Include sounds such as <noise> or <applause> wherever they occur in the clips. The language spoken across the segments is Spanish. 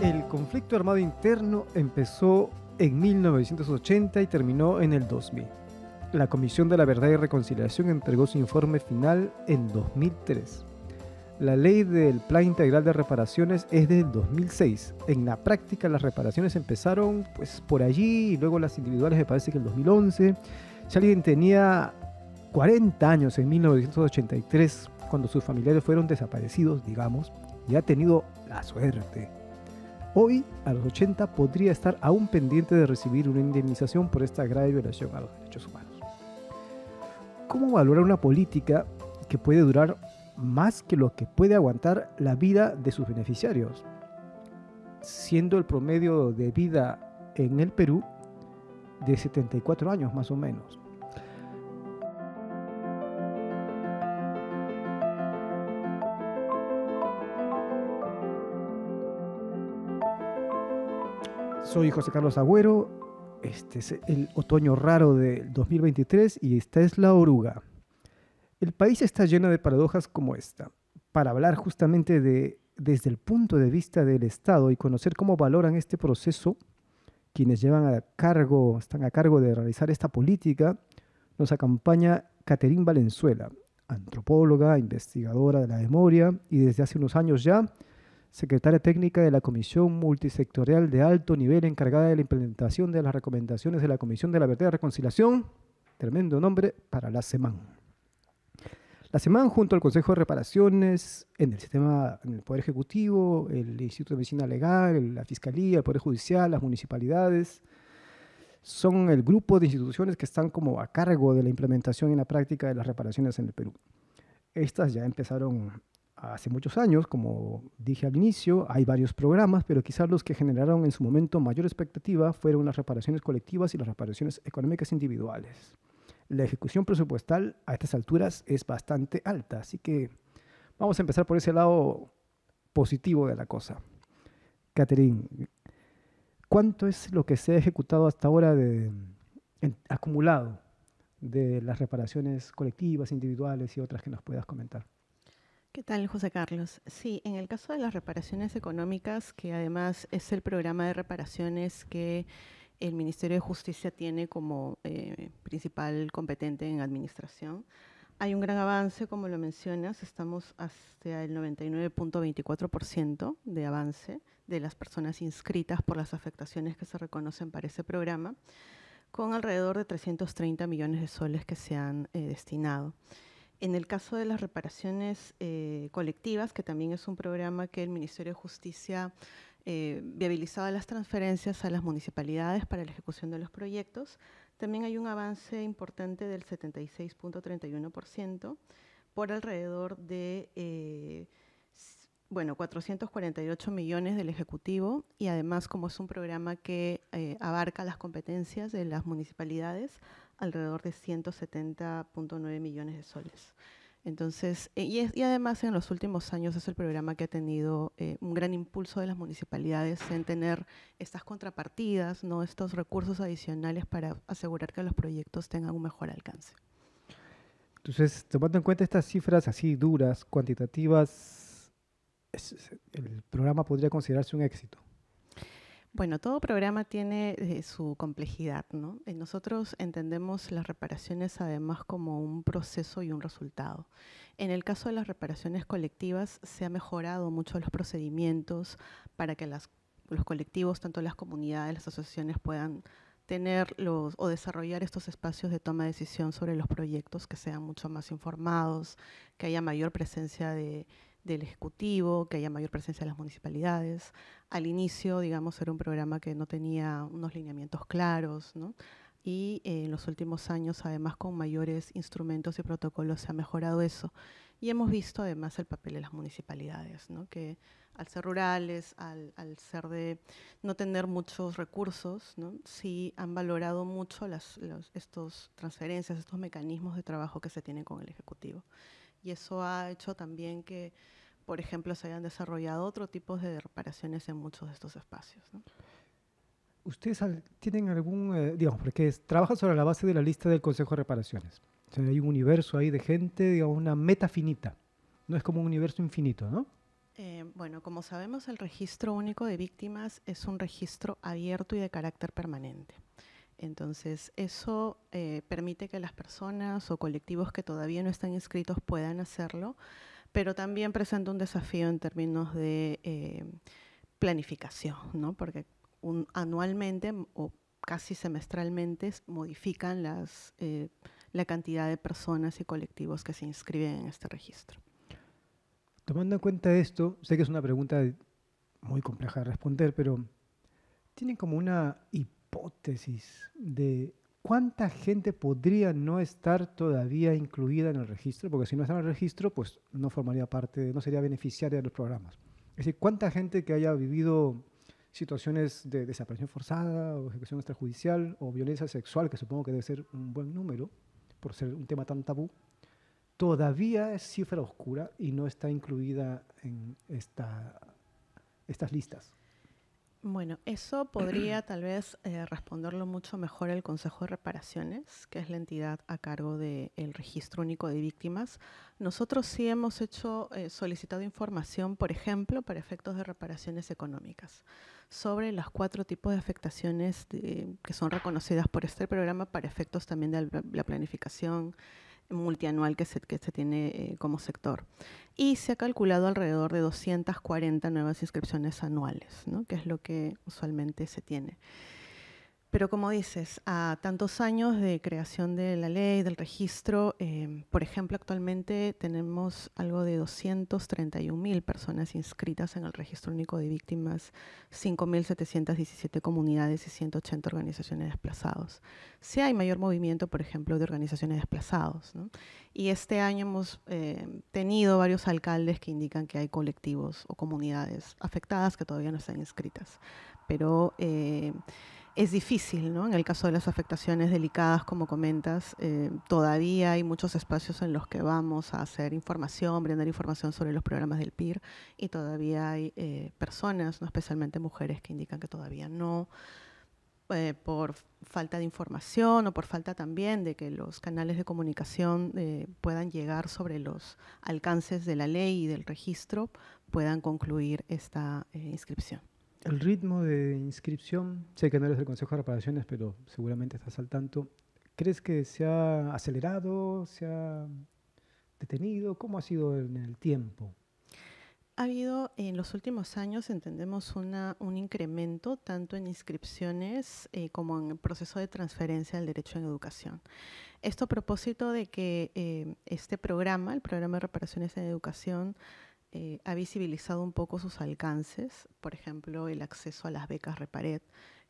El conflicto armado interno empezó en 1980 y terminó en el 2000. La Comisión de la Verdad y Reconciliación entregó su informe final en 2003. La ley del Plan Integral de Reparaciones es del 2006. En la práctica las reparaciones empezaron pues, por allí y luego las individuales me parece que en 2011. Si alguien tenía 40 años en 1983, cuando sus familiares fueron desaparecidos, digamos, y ha tenido la suerte Hoy, a los 80, podría estar aún pendiente de recibir una indemnización por esta grave violación a los derechos humanos. ¿Cómo valorar una política que puede durar más que lo que puede aguantar la vida de sus beneficiarios? Siendo el promedio de vida en el Perú de 74 años más o menos. Soy José Carlos Agüero. Este es el otoño raro del 2023 y esta es la oruga. El país está lleno de paradojas como esta. Para hablar justamente de desde el punto de vista del Estado y conocer cómo valoran este proceso quienes llevan a cargo, están a cargo de realizar esta política, nos acompaña Caterín Valenzuela, antropóloga, investigadora de la memoria y desde hace unos años ya secretaria técnica de la Comisión Multisectorial de Alto Nivel encargada de la implementación de las recomendaciones de la Comisión de la Verdad y Reconciliación, tremendo nombre, para la SEMAN. La SEMAN, junto al Consejo de Reparaciones, en el sistema, en el Poder Ejecutivo, el Instituto de Medicina Legal, la Fiscalía, el Poder Judicial, las municipalidades, son el grupo de instituciones que están como a cargo de la implementación y la práctica de las reparaciones en el Perú. Estas ya empezaron hace muchos años, como dije al inicio, hay varios programas, pero quizás los que generaron en su momento mayor expectativa fueron las reparaciones colectivas y las reparaciones económicas individuales. La ejecución presupuestal a estas alturas es bastante alta, así que vamos a empezar por ese lado positivo de la cosa. Catherine, ¿cuánto es lo que se ha ejecutado hasta ahora de, acumulado de las reparaciones colectivas, individuales y otras que nos puedas comentar? ¿Qué tal, José Carlos? Sí, en el caso de las reparaciones económicas, que además es el programa de reparaciones que el Ministerio de Justicia tiene como eh, principal competente en administración, hay un gran avance, como lo mencionas, estamos hasta el 99.24% de avance de las personas inscritas por las afectaciones que se reconocen para ese programa, con alrededor de 330 millones de soles que se han eh, destinado. En el caso de las reparaciones eh, colectivas, que también es un programa que el Ministerio de Justicia eh, viabilizaba las transferencias a las municipalidades para la ejecución de los proyectos, también hay un avance importante del 76.31% por alrededor de eh, bueno, 448 millones del Ejecutivo y además como es un programa que abarca las competencias de las municipalidades, alrededor de 170.9 millones de soles. Entonces, eh, y, y, además en los últimos años es el programa que ha tenido eh, un gran impulso de las municipalidades en tener estas contrapartidas, ¿no? estos recursos adicionales para asegurar que los proyectos tengan un mejor alcance. Entonces, tomando en cuenta estas cifras así duras, cuantitativas, el programa podría considerarse un éxito. Bueno, todo programa tiene eh, su complejidad, ¿no? Eh, nosotros entendemos las reparaciones además como un proceso y un resultado. En el caso de las reparaciones colectivas, se han mejorado mucho los procedimientos para que los colectivos, tanto las comunidades, las asociaciones puedan tener o desarrollar estos espacios de toma de decisión sobre los proyectos que sean mucho más informados, que haya mayor presencia de del Ejecutivo, que haya mayor presencia de las municipalidades. Al inicio, digamos, era un programa que no tenía unos lineamientos claros, ¿no? y eh, en los últimos años, además, con mayores instrumentos y protocolos se ha mejorado eso. Y hemos visto, además, el papel de las municipalidades, ¿no? que al ser rurales, al, ser de no tener muchos recursos, ¿no? sí han valorado mucho las estos transferencias, estos mecanismos de trabajo que se tienen con el Ejecutivo. Y eso ha hecho también que por ejemplo, se hayan desarrollado otro tipo de reparaciones en muchos de estos espacios. ¿Ustedes tienen algún, eh, digamos, porque es, trabajan sobre la base de la lista del Consejo de Reparaciones? hay un universo ahí de gente, digamos, una meta finita. No es como un universo infinito, ¿no? Eh, bueno, como sabemos, el registro único de víctimas es un registro abierto y de carácter permanente. Entonces, eso eh, permite que las personas o colectivos que todavía no están inscritos puedan hacerlo pero también presenta un desafío en términos de eh, planificación, ¿no? porque anualmente o casi semestralmente modifican las, eh, la cantidad de personas y colectivos que se inscriben en este registro. Tomando en cuenta esto, sé que es una pregunta muy compleja de responder, pero ¿tienen como una hipótesis de ¿cuánta gente podría no estar todavía incluida en el registro? Porque si no está en el registro, pues no formaría parte, no sería beneficiaria de los programas. Es decir, ¿cuánta gente que haya vivido situaciones de desaparición forzada o ejecución extrajudicial o violencia sexual, que supongo que debe ser un buen número, por ser un tema tan tabú, todavía es cifra oscura y no está incluida en esta, estas listas? Bueno, eso podría tal vez eh, responderlo mucho mejor el Consejo de Reparaciones, que es la entidad a cargo del Registro Único de Víctimas. Nosotros sí hemos hecho, eh, solicitado información, por ejemplo, para efectos de reparaciones económicas, sobre los cuatro tipos de afectaciones que son reconocidas por este programa para efectos también de la planificación, multianual que se, que se tiene eh, como sector. Y se ha calculado alrededor de 240 nuevas inscripciones anuales, ¿no? que es lo que usualmente se tiene. Pero como dices, a tantos años de creación de la ley, del registro, eh, por ejemplo, actualmente tenemos algo de 231.000 personas inscritas en el Registro Único de Víctimas, 5.717 comunidades y 180 organizaciones desplazadas. desplazados. Sí hay mayor movimiento, por ejemplo, de organizaciones desplazadas. desplazados. Y este año hemos eh, tenido varios alcaldes que indican que hay colectivos o comunidades afectadas que todavía no están inscritas. Pero... Eh, es difícil, ¿no? En el caso de las afectaciones delicadas, como comentas, eh, todavía hay muchos espacios en los que vamos a hacer información, brindar información sobre los programas del PIR y todavía hay eh, personas, no especialmente mujeres, que indican que todavía no, eh, por falta de información o por falta también de que los canales de comunicación puedan llegar sobre los alcances de la ley y del registro, puedan concluir esta inscripción. El ritmo de inscripción, sé que no eres del Consejo de Reparaciones, pero seguramente estás al tanto. ¿Crees que se ha acelerado, se ha detenido? ¿Cómo ha sido en el tiempo? Ha habido en los últimos años, entendemos, un incremento tanto en inscripciones eh, como en el proceso de transferencia del derecho en educación. Esto a propósito de que eh, este programa, el programa de reparaciones en educación, eh, ha visibilizado un poco sus alcances, por ejemplo, el acceso a las becas Repared,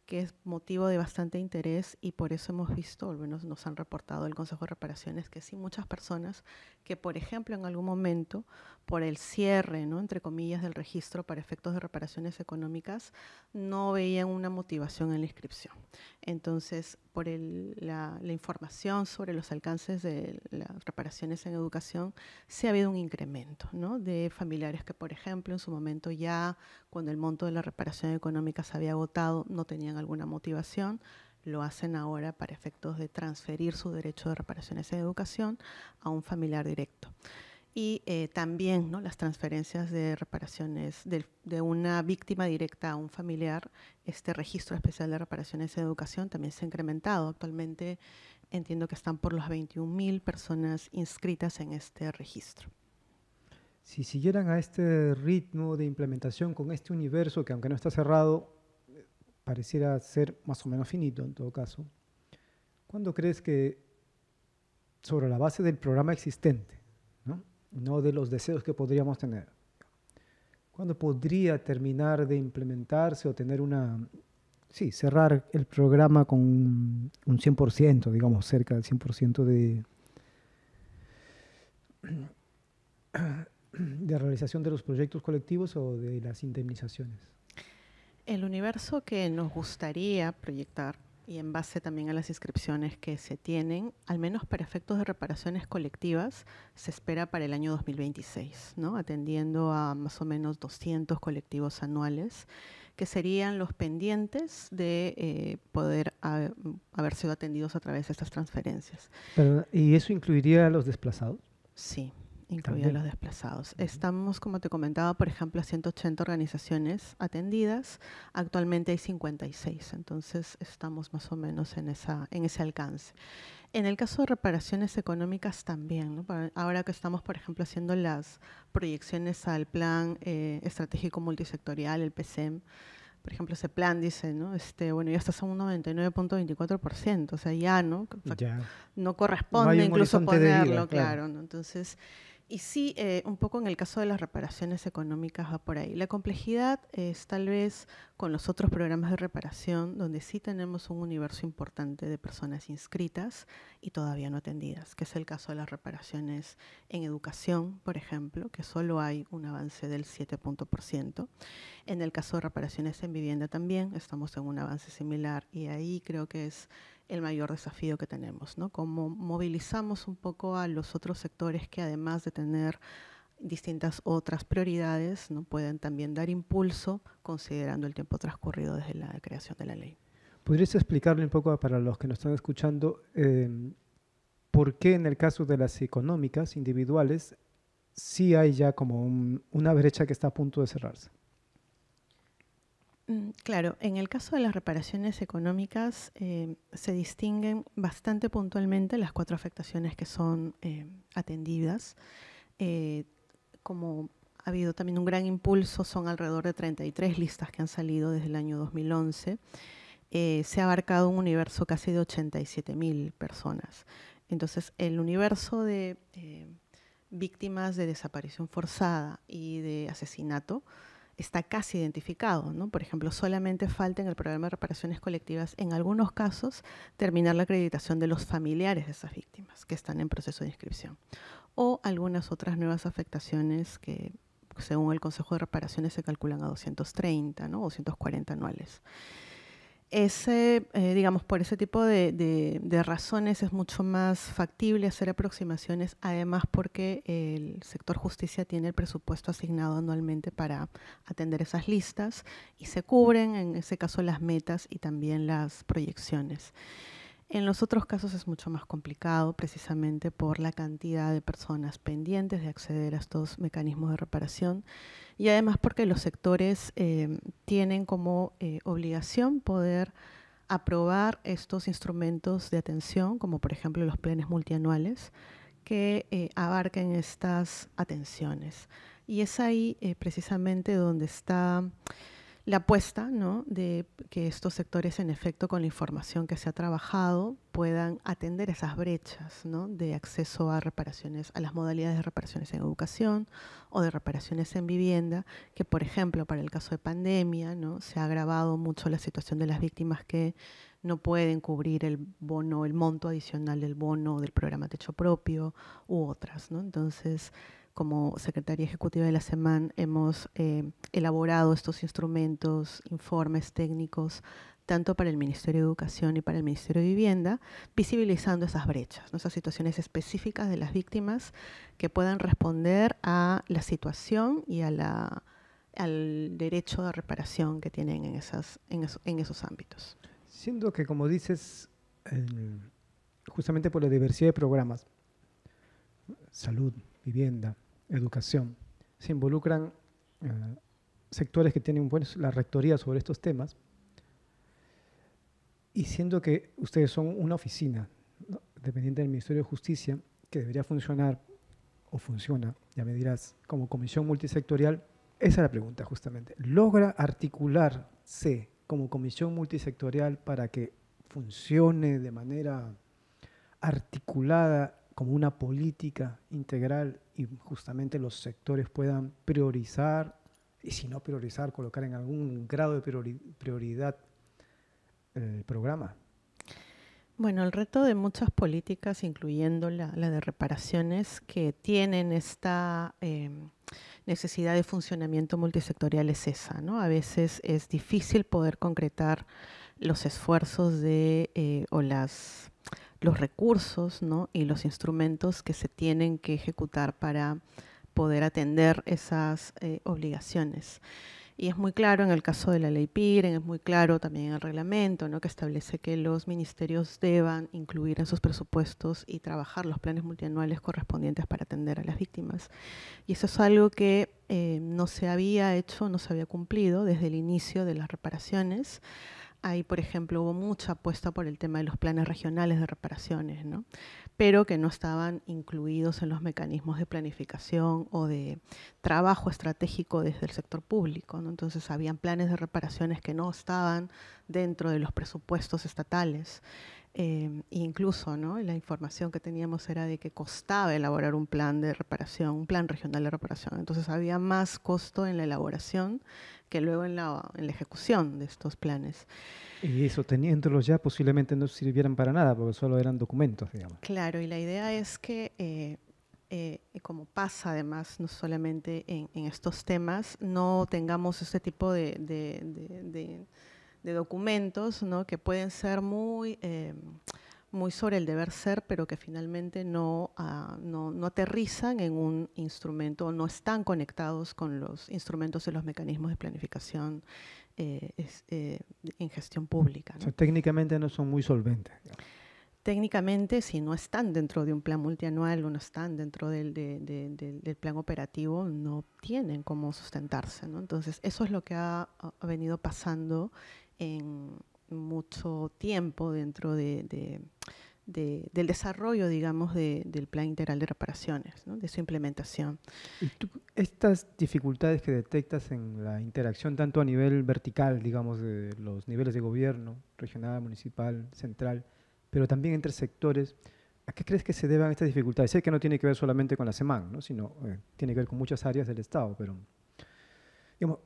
que es motivo de bastante interés y por eso hemos visto, al menos nos han reportado el Consejo de Reparaciones, que sí muchas personas que, por ejemplo, en algún momento por el cierre, entre comillas, del registro para efectos de reparaciones económicas, no veían una motivación en la inscripción. Entonces, por la, información sobre los alcances de las reparaciones en educación, sí ha habido un incremento de familiares que, por ejemplo, en su momento ya, cuando el monto de la reparación económica se había agotado, no tenían alguna motivación lo hacen ahora para efectos de transferir su derecho de reparaciones en educación a un familiar directo y eh, también las transferencias de reparaciones de, una víctima directa a un familiar. Este registro especial de reparaciones de educación también se ha incrementado. Actualmente entiendo que están por los 21.000 personas inscritas en este registro. Si siguieran a este ritmo de implementación con este universo que aunque no está cerrado, pareciera ser más o menos finito en todo caso, ¿cuándo crees que sobre la base del programa existente, no de los deseos que podríamos tener. ¿Cuándo podría terminar de implementarse o tener una... Sí, cerrar el programa con un 100%, digamos, cerca del 100% de, de realización de los proyectos colectivos o de las indemnizaciones? El universo que nos gustaría proyectar y en base también a las inscripciones que se tienen, al menos para efectos de reparaciones colectivas, se espera para el año 2026, ¿no? atendiendo a más o menos 200 colectivos anuales, que serían los pendientes de eh, poder haber sido atendidos a través de estas transferencias. ¿Y eso incluiría a los desplazados? Sí. Incluye los desplazados. Estamos, como te comentaba, por ejemplo, a 180 organizaciones atendidas. Actualmente hay 56, entonces estamos más o menos en, esa, en ese alcance. En el caso de reparaciones económicas también, ahora que estamos, por ejemplo, haciendo las proyecciones al plan eh, estratégico multisectorial, el PCM, e por ejemplo, ese plan dice, ¿no? Este, bueno, ya estás a un 99.24%, o sea, ya, ¿no? ya. No corresponde incluso ponerlo, claro. ¿no? Entonces, y sí, eh, un poco en el caso de las reparaciones económicas va por ahí. La complejidad es tal vez con los otros programas de reparación, donde sí tenemos un universo importante de personas inscritas y todavía no atendidas, que es el caso de las reparaciones en educación, por ejemplo, que solo hay un avance del 7%. En el caso de reparaciones en vivienda también estamos en un avance similar y ahí creo que es el mayor desafío que tenemos, ¿no? Cómo movilizamos un poco a los otros sectores que además de tener distintas otras prioridades, ¿no? pueden también dar impulso considerando el tiempo transcurrido desde la creación de la ley. ¿Podrías explicarle un poco para los que nos están escuchando em, por qué en el caso de las económicas individuales sí hay ya como una brecha que está a punto de cerrarse? Mm, claro, en el caso de las reparaciones económicas eh, se distinguen bastante puntualmente las cuatro afectaciones que son eh, atendidas. Eh, como ha habido también un gran impulso, son alrededor de 33 listas que han salido desde el año 2011. se ha abarcado un universo casi de 87.000 personas. Entonces, el universo de víctimas de desaparición forzada y de asesinato está casi identificado. ¿no? Por ejemplo, solamente falta en el programa de reparaciones colectivas, en algunos casos, terminar la acreditación de los familiares de esas víctimas que están en proceso de inscripción. O algunas otras nuevas afectaciones que, según el Consejo de Reparaciones, se calculan a 230 ¿no? 240 anuales ese, eh, digamos, por ese tipo de, de, razones es mucho más factible hacer aproximaciones, además porque el sector justicia tiene el presupuesto asignado anualmente para atender esas listas y se cubren, en ese caso, las metas y también las proyecciones. En los otros casos es mucho más complicado precisamente por la cantidad de personas pendientes de acceder a estos mecanismos de reparación y además porque los sectores eh, tienen como eh, obligación poder aprobar estos instrumentos de atención, como por ejemplo los planes multianuales, que eh, abarquen estas atenciones. Y es ahí precisamente donde está la apuesta ¿no? de que estos sectores, en efecto, con la información que se ha trabajado, puedan atender esas brechas de acceso a reparaciones, a las modalidades de reparaciones en educación o de reparaciones en vivienda, que por ejemplo para el caso de pandemia ¿no? se ha agravado mucho la situación de las víctimas que no pueden cubrir el bono, el monto adicional del bono del programa de Techo Propio u otras. ¿no? Entonces, como Secretaría Ejecutiva de la SEMAN hemos eh, elaborado estos instrumentos, informes técnicos, tanto para el Ministerio de Educación y para el Ministerio de Vivienda, visibilizando esas brechas, esas situaciones específicas de las víctimas que puedan responder a la situación y al derecho de reparación que tienen en, esos ámbitos. Siendo que, como dices, justamente por la diversidad de programas, salud, vivienda, educación. Se involucran eh, sectores que tienen la rectoría sobre estos temas. Y siendo que ustedes son una oficina dependiente del Ministerio de Justicia que debería funcionar o funciona, ya me dirás, como comisión multisectorial, esa es la pregunta justamente. ¿Logra articularse como comisión multisectorial para que funcione de manera articulada como una política integral y justamente los sectores puedan priorizar, y si no priorizar, colocar en algún grado de prioridad el programa. Bueno, el reto de muchas políticas, incluyendo la, de reparaciones, que tienen esta em, necesidad de funcionamiento multisectorial es esa, ¿no? A veces es difícil poder concretar los esfuerzos de, eh, o las los recursos ¿no? y los instrumentos que se tienen que ejecutar para poder atender esas eh, obligaciones. Y es muy claro en el caso de la ley PIREN, es muy claro también en el reglamento, ¿no? que establece que los ministerios deban incluir en sus presupuestos y trabajar los planes multianuales correspondientes para atender a las víctimas. Y eso es algo que eh, no se había hecho, no se había cumplido desde el inicio de las reparaciones Ahí, por ejemplo, hubo mucha apuesta por el tema de los planes regionales de reparaciones, ¿no? pero que no estaban incluidos en los mecanismos de planificación o de trabajo estratégico desde el sector público. Entonces, habían planes de reparaciones que no estaban dentro de los presupuestos estatales. Em, incluso ¿no? la información que teníamos era de que costaba elaborar un plan de reparación, un plan regional de reparación. Entonces había más costo en la elaboración que luego en la, ejecución de estos planes. Y eso teniéndolos ya posiblemente no sirvieran para nada porque solo eran documentos, digamos. Claro, y la idea es que... Eh, eh, como pasa además, no solamente en, estos temas, no tengamos este tipo de de documentos ¿no? que pueden ser muy, eh, muy sobre el deber ser, pero que finalmente no, ah, no, aterrizan en un instrumento, o no están conectados con los instrumentos y los mecanismos de planificación eh, eh, en gestión pública. técnicamente no son muy solventes. Técnicamente, si no están dentro de un plan multianual o no están dentro del, del, plan operativo, no tienen cómo sustentarse. Entonces, eso es lo que ha venido pasando en mucho tiempo dentro de, del desarrollo, digamos, del plan integral de reparaciones, de su implementación. ¿Y tú, estas dificultades que detectas en la interacción, tanto a nivel vertical, digamos, de los niveles de gobierno, regional, municipal, central, pero también entre sectores, ¿A qué crees que se deban estas dificultades? Sé que no tiene que ver solamente con la SEMAN, ¿no? sino eh, tiene que ver con muchas áreas del Estado, pero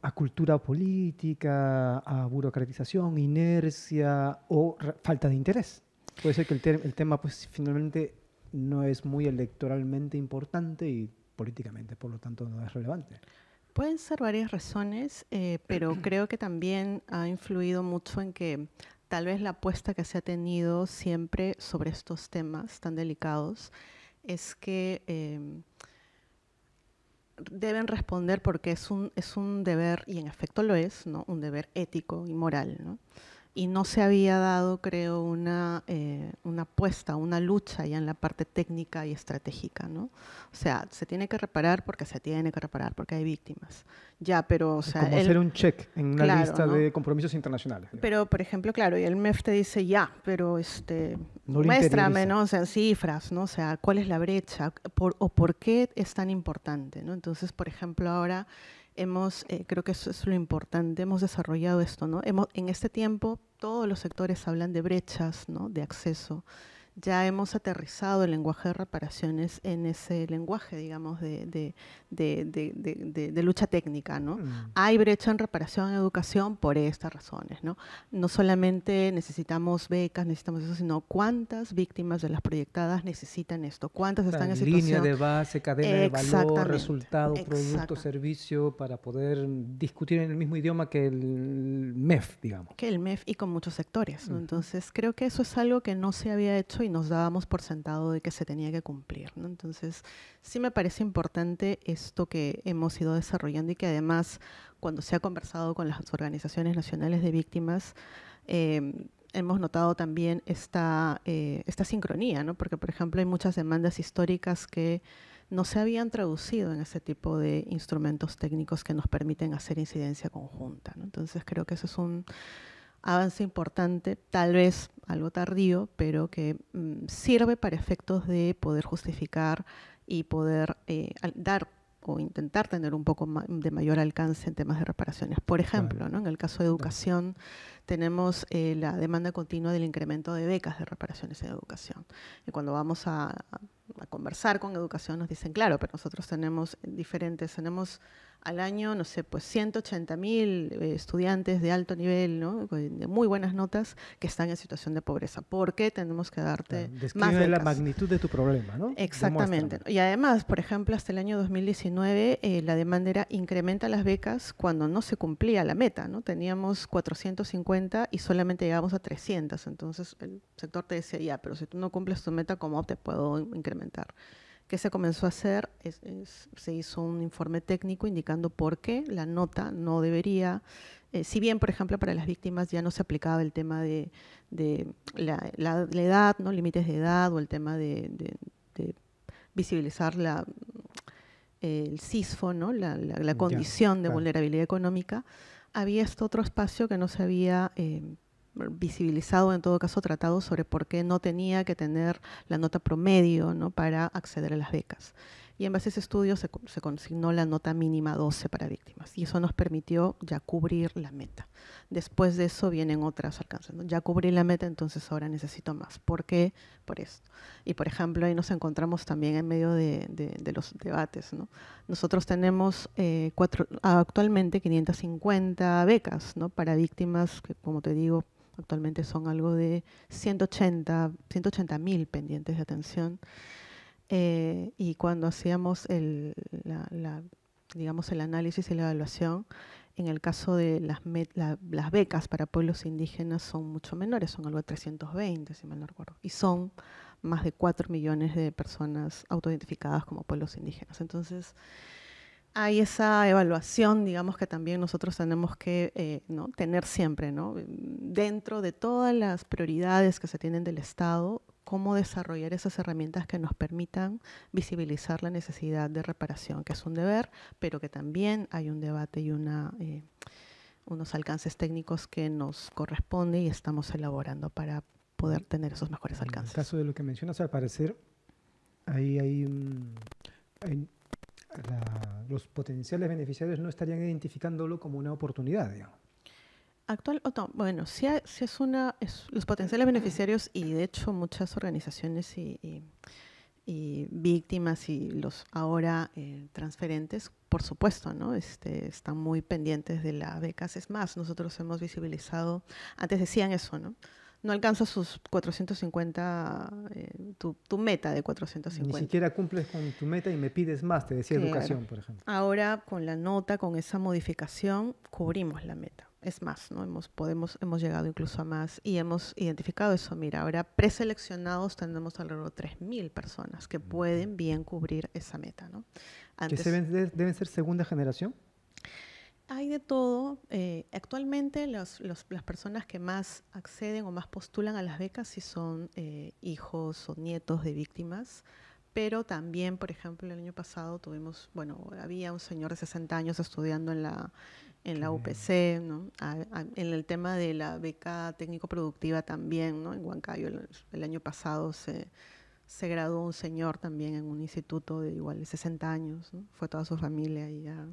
a cultura política, a burocratización, inercia o falta de interés. Puede ser que el, tema pues finalmente no es muy electoralmente importante y políticamente, por lo tanto no es relevante. Pueden ser varias razones, eh, pero <clears throat> creo que también ha influido mucho en que tal vez la apuesta que se ha tenido siempre sobre estos temas tan delicados es que eh, deben responder porque es un, es un deber, y en efecto lo es, ¿no? un deber ético y moral. ¿no? y no se había dado, creo, una, eh, una apuesta, una lucha ya en la parte técnica y estratégica, ¿no? O sea, se tiene que reparar porque se tiene que reparar, porque hay víctimas. Ya, pero, o sea... Como hacer un check en una lista de compromisos internacionales. Pero, por ejemplo, claro, y el MEF te dice, ya, pero este, no muéstrame, ¿no? O sea, cifras, ¿no? O sea, ¿cuál es la brecha? ¿O por qué es tan importante, ¿no? Entonces, por ejemplo, ahora hemos, eh, creo que eso es lo importante, hemos desarrollado esto, ¿no? Hemos, en este tiempo todos los sectores hablan de brechas, ¿no? De acceso ya hemos aterrizado el lenguaje de reparaciones en ese lenguaje, digamos, de, lucha técnica, ¿no? Mm. Hay brecha en reparación en educación por estas razones, ¿no? solamente necesitamos becas, necesitamos eso, sino cuántas víctimas de las proyectadas necesitan esto, cuántas están en situación... Línea de base, cadena de valor, resultado, producto, servicio, para poder discutir en el mismo idioma que el MEF, digamos. Que el MEF y con muchos sectores, Entonces, creo que eso es algo que no se había hecho y nos dábamos por sentado de que se tenía que cumplir. ¿no? Entonces, sí me parece importante esto que hemos ido desarrollando y que además cuando se ha conversado con las organizaciones nacionales de víctimas, em, hemos notado también esta, eh, esta sincronía, ¿no? porque por ejemplo hay muchas demandas históricas que no se habían traducido en ese tipo de instrumentos técnicos que nos permiten hacer incidencia conjunta. Entonces creo que eso es un avance importante, tal vez algo tardío, pero que mm, sirve para efectos de poder justificar y poder eh, dar o intentar tener un poco de mayor alcance en temas de reparaciones. Por ejemplo, en el caso de educación tenemos eh, la demanda continua del incremento de becas de reparaciones en educación. Y cuando vamos a, a conversar con educación nos dicen, claro, pero nosotros tenemos diferentes, tenemos al año, no sé, pues 180 mil eh, estudiantes de alto nivel, ¿no? Pues, de muy buenas notas, que están en situación de pobreza. ¿Por qué tenemos que darte más becas? la magnitud de tu problema, ¿no? Exactamente. Y además, por ejemplo, hasta el año 2019 eh, la demanda era incrementa las becas cuando no se cumplía la meta, ¿no? Teníamos 450 y solamente llegamos a 300. Entonces el sector te decía, ya, pero si tú no cumples tu meta, ¿cómo te puedo incrementar? ¿Qué se comenzó a hacer? se hizo un informe técnico indicando por qué la nota no debería, eh, si bien, por ejemplo, para las víctimas ya no se aplicaba el tema de, la, edad, ¿no? límites de edad o el tema de, visibilizar la, el CISFO, ¿no? la, condición de vulnerabilidad económica, había este otro espacio que no se había eh, visibilizado, en todo caso tratado, sobre por qué no tenía que tener la nota promedio ¿no? para acceder a las becas. Y en base a ese estudio se, consignó la nota mínima 12 para víctimas. Y eso nos permitió ya cubrir la meta. Después de eso vienen otras alcances. Ya cubrí la meta, entonces ahora necesito más. ¿Por qué? Por esto. Y por ejemplo, ahí nos encontramos también en medio de, de, los debates. ¿no? Nosotros tenemos eh, cuatro, actualmente 550 becas ¿no? para víctimas que, como te digo, Actualmente son algo de 180 mil pendientes de atención. Eh, y cuando hacíamos el, la, digamos el análisis y la evaluación, en el caso de las, las becas para pueblos indígenas son mucho menores, son algo de 320, si me no recuerdo. Y son más de 4 millones de personas autoidentificadas como pueblos indígenas. Entonces, hay esa evaluación, digamos, que también nosotros tenemos que eh, ¿no? tener siempre, ¿no? Dentro de todas las prioridades que se tienen del Estado, cómo desarrollar esas herramientas que nos permitan visibilizar la necesidad de reparación, que es un deber, pero que también hay un debate y una, eh, unos alcances técnicos que nos corresponde y estamos elaborando para poder tener esos mejores alcances. En el caso de lo que mencionas, al parecer, ahí hay un los potenciales beneficiarios no estarían identificándolo como una oportunidad, Actual, bueno, si, si es una, los potenciales beneficiarios y de hecho muchas organizaciones y, víctimas y los ahora eh, transferentes, por supuesto, ¿no? Este, están muy pendientes de la becas. E es más, nosotros hemos visibilizado, antes decían eso, ¿no? no alcanzas sus 450, eh, tu, meta de 450. Ni siquiera cumples con tu meta y me pides más, te decía educación, por ejemplo. Ahora, con la nota, con esa modificación, cubrimos la meta. Es más, ¿no? hemos, podemos, hemos llegado incluso a más y hemos identificado eso. Mira, ahora preseleccionados tenemos alrededor de 3.000 personas que pueden bien cubrir esa meta. ¿no? ¿Que deben ser segunda generación? hay de todo. Eh, actualmente las personas que más acceden o más postulan a las becas sí son eh, hijos o nietos de víctimas, pero también, por ejemplo, el año pasado tuvimos, bueno, había un señor de 60 años estudiando en la, en la UPC, en el tema de la beca técnico-productiva también, en Huancayo el, año pasado se, graduó un señor también en un instituto de igual de 60 años, fue toda su familia ahí ya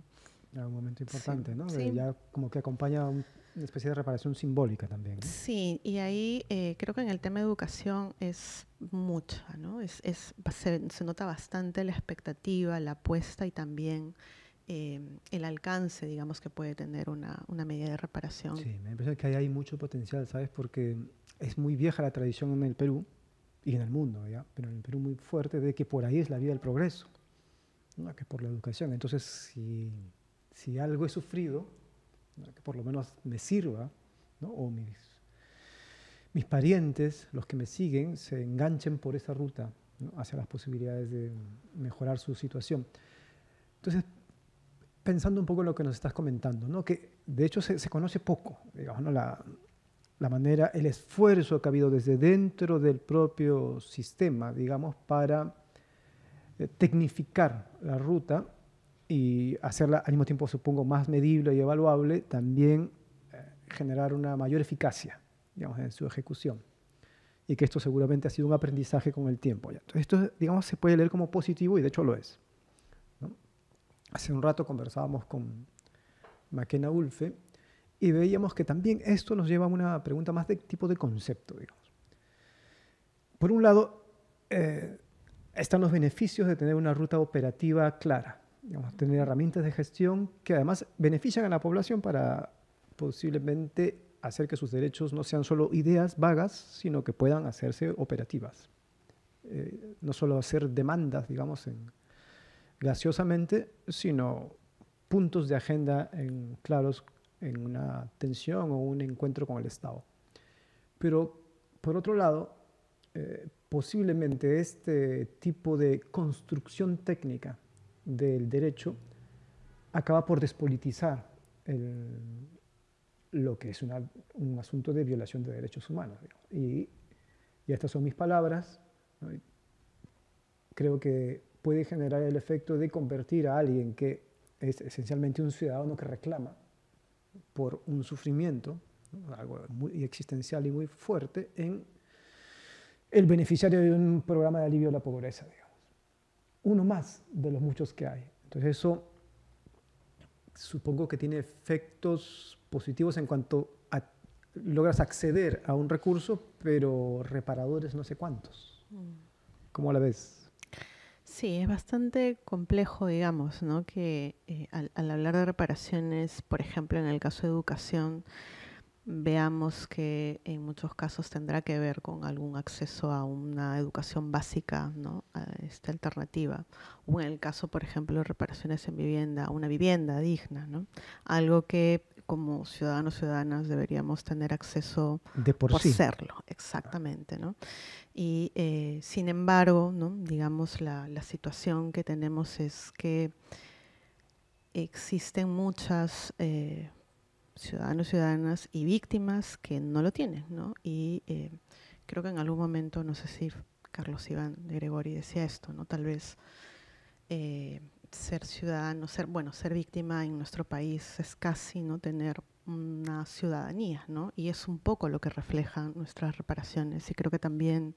un momento importante, ¿no? Ya como que acompaña una especie de reparación simbólica también. ¿no? Sí, y ahí eh, creo que en el tema de educación es mucha, ¿no? Es, se, se, nota bastante la expectativa, la apuesta y también em, el alcance, digamos, que puede tener una, una medida de reparación. Sí, me parece que ahí hay mucho potencial, ¿sabes? Porque es muy vieja la tradición en el Perú y en el mundo, ¿ya? Pero en el Perú muy fuerte de que por ahí es la vía del progreso, ¿no? Que por la educación. Entonces, si si algo he sufrido, que por lo menos me sirva, o mis, parientes, los que me siguen, se enganchen por esa ruta hacia las posibilidades de mejorar su situación. Entonces, pensando un poco en lo que nos estás comentando, que de hecho se, conoce poco, digamos, la, manera, el esfuerzo que ha habido desde dentro del propio sistema, digamos, para eh, tecnificar la ruta y hacerla al mismo tiempo, supongo, más medible y evaluable, también eh, generar una mayor eficacia digamos, en su ejecución. Y que esto seguramente ha sido un aprendizaje con el tiempo. Ya. esto, digamos, se puede leer como positivo y de hecho lo es. Hace un rato conversábamos con Maquena Ulfe y veíamos que también esto nos lleva a una pregunta más de tipo de concepto, digamos. Por un lado, eh, están los beneficios de tener una ruta operativa clara tener herramientas de gestión que además benefician a la población para posiblemente hacer que sus derechos no sean solo ideas vagas, sino que puedan hacerse operativas. Eh, no solo hacer demandas, digamos, graciosamente, sino puntos de agenda claros en una tensión o un encuentro con el Estado. Pero, por otro lado, eh, posiblemente este tipo de construcción técnica del derecho acaba por despolitizar lo que es un asunto de violación de derechos humanos. Y, estas son mis palabras. Creo que puede generar el efecto de convertir a alguien que es esencialmente un ciudadano que reclama por un sufrimiento, algo muy existencial y muy fuerte, en el beneficiario de un programa de alivio a la pobreza uno más de los muchos que hay. Entonces eso supongo que tiene efectos positivos en cuanto a, logras acceder a un recurso, pero reparadores no sé cuántos. Mm. ¿Cómo la ves? Sí, es bastante complejo, digamos, ¿no? que eh, al, hablar de reparaciones, por ejemplo, en el caso de educación, veamos que en muchos casos tendrá que ver con algún acceso a una educación básica, ¿no? A esta alternativa. O en el caso, por ejemplo, reparaciones en vivienda, una vivienda digna, Algo que como ciudadanos y ciudadanas deberíamos tener acceso por, serlo, exactamente, Y eh, sin embargo, digamos la, situación que tenemos es que existen muchas eh, ciudadanos, ciudadanas y víctimas que no lo tienen, ¿no? Y eh, creo que en algún momento, no sé si Carlos Iván de Gregori decía esto, ¿no? Tal vez eh, ser ciudadano, ser, bueno, ser víctima en nuestro país es casi no tener una ciudadanía, ¿no? Y es un poco lo que reflejan nuestras reparaciones. Y creo que también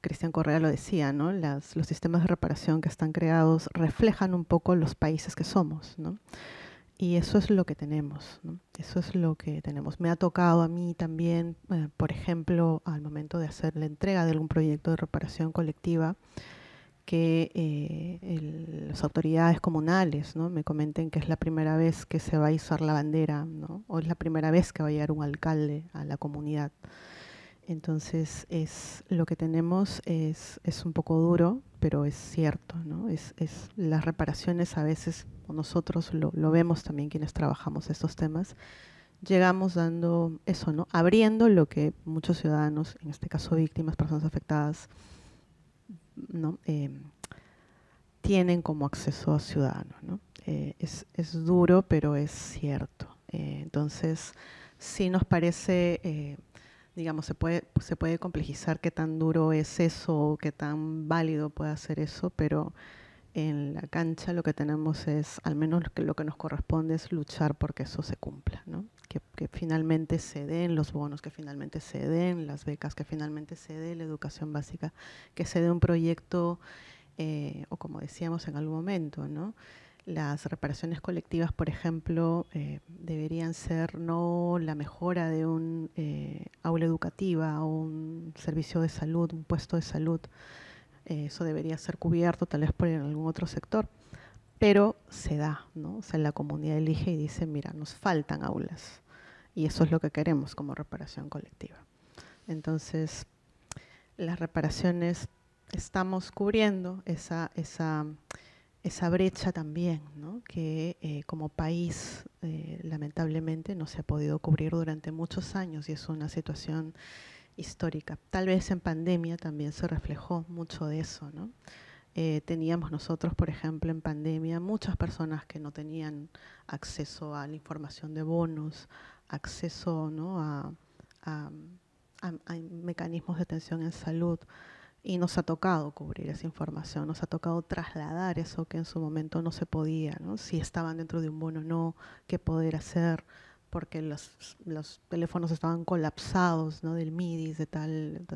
Cristian Correa lo decía, ¿no? Las, los sistemas de reparación que están creados reflejan un poco los países que somos, ¿no? Y eso es lo que tenemos, eso es lo que tenemos. Me ha tocado a mí también, eh, por ejemplo, al momento de hacer la entrega de algún proyecto de reparación colectiva, que eh, las autoridades comunales me comenten que es la primera vez que se va a izar la bandera, o es la primera vez que va a llegar un alcalde a la comunidad. Entonces es lo que tenemos es, un poco duro, pero es cierto, ¿no? Es, las reparaciones a veces, nosotros lo, vemos también quienes trabajamos estos temas, llegamos dando eso, ¿no? Abriendo lo que muchos ciudadanos, en este caso víctimas, personas afectadas, ¿no? Eh, tienen como acceso a ciudadanos, eh, es, duro, pero es cierto. Eh, entonces, sí nos parece digamos, se puede, se puede complejizar qué tan duro es eso, o qué tan válido puede ser eso, pero en la cancha lo que tenemos es, al menos lo que, lo que nos corresponde es luchar porque eso se cumpla, que, finalmente se den los bonos, que finalmente se den las becas, que finalmente se dé la educación básica, que se dé un proyecto, eh, o como decíamos en algún momento, ¿no? las reparaciones colectivas, por ejemplo, eh, deberían ser no la mejora de un eh, aula educativa un servicio de salud, un puesto de salud. Eh, eso debería ser cubierto tal vez por algún otro sector. Pero se da, ¿no? O sea, la comunidad elige y dice, mira, nos faltan aulas. Y eso es lo que queremos como reparación colectiva. Entonces, las reparaciones estamos cubriendo esa... esa esa brecha también, que eh, como país eh, lamentablemente no se ha podido cubrir durante muchos años y es una situación histórica. Tal vez en pandemia también se reflejó mucho de eso. Eh, teníamos nosotros, por ejemplo, en pandemia muchas personas que no tenían acceso a la información de bonos, acceso a, a mecanismos de atención en salud y nos ha tocado cubrir esa información, nos ha tocado trasladar eso que en su momento no se podía, ¿no? si estaban dentro de un bono o no, qué poder hacer, porque los, los teléfonos estaban colapsados ¿no? del MIDI, de tal,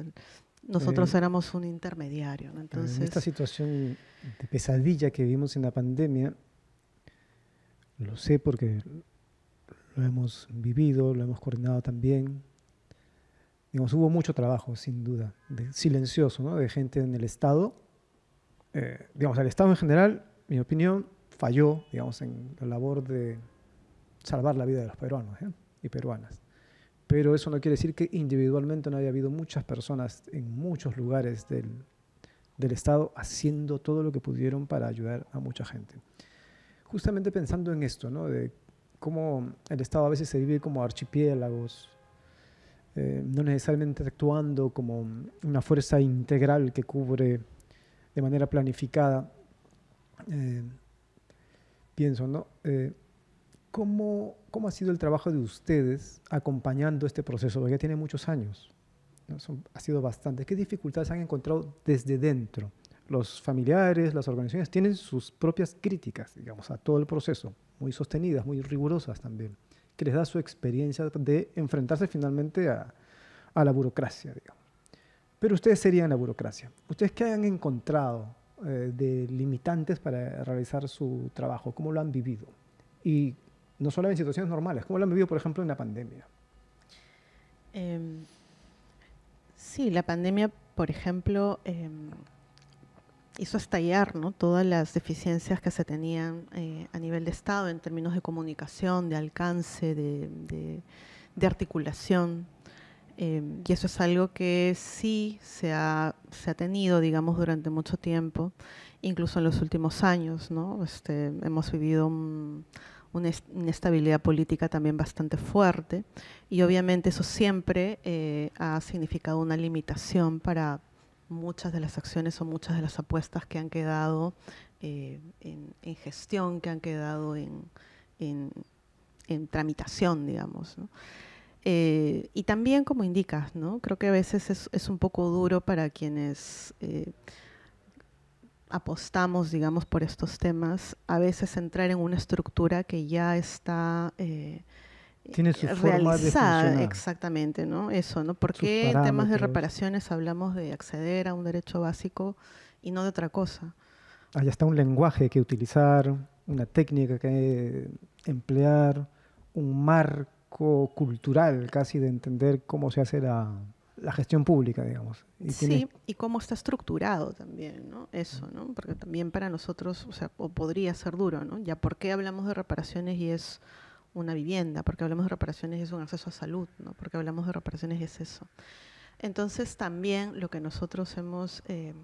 Nosotros éramos un intermediario. Entonces, esta situación de pesadilla que vivimos en la pandemia, lo sé porque lo hemos vivido, lo hemos coordinado también, digamos, hubo mucho trabajo, sin duda, de, silencioso, ¿no? de gente en el Estado. Eh, digamos, el Estado en general, mi opinión, falló, digamos, en la labor de salvar la vida de los peruanos ¿eh? y peruanas. Pero eso no quiere decir que individualmente no haya habido muchas personas en muchos lugares del, del Estado haciendo todo lo que pudieron para ayudar a mucha gente. Justamente pensando en esto, ¿no? de cómo el Estado a veces se vive como archipiélagos, eh, no necesariamente actuando como una fuerza integral que cubre de manera planificada. Eh, pienso, eh, ¿cómo, ha sido el trabajo de ustedes acompañando este proceso? Porque ya tiene muchos años, ha sido bastante. ¿Qué dificultades han encontrado desde dentro? Los familiares, las organizaciones tienen sus propias críticas, digamos, a todo el proceso, muy sostenidas, muy rigurosas también que les da su experiencia de enfrentarse finalmente a, la burocracia, digamos. Pero ustedes serían la burocracia. ¿Ustedes qué han encontrado eh, de limitantes para realizar su trabajo? ¿Cómo lo han vivido? Y no solo en situaciones normales, ¿cómo lo han vivido, por ejemplo, en la pandemia? Em, sí, la pandemia, por ejemplo, em, hizo estallar ¿no? todas las deficiencias que se tenían eh, a nivel de Estado en términos de comunicación, de alcance, de, articulación. Em, y eso es algo que sí se ha, se ha tenido, digamos, durante mucho tiempo, incluso en los últimos años. ¿no? Este, hemos vivido una inestabilidad política también bastante fuerte y obviamente eso siempre eh, ha significado una limitación para muchas de las acciones o muchas de las apuestas que han quedado eh, en, gestión, que han quedado en, tramitación, digamos. Eh, y también, como indicas, ¿no? creo que a veces es, un poco duro para quienes eh, apostamos, digamos, por estos temas, a veces entrar en una estructura que ya está tiene su forma de exactamente, ¿no? Eso, ¿no? Porque en temas de reparaciones hablamos de acceder a un derecho básico y no de otra cosa? Allá está un lenguaje que utilizar, una técnica que emplear, un marco cultural casi de entender cómo se hace la, gestión pública, digamos. Y sí, y cómo está estructurado también, ¿no? Eso, ¿no? Porque también para nosotros, o sea, podría ser duro, ¿no? Ya, ¿por qué hablamos de reparaciones y es una vivienda, porque hablamos de reparaciones es un acceso a salud, ¿no? porque hablamos de reparaciones es eso. Entonces también lo que nosotros hemos eh,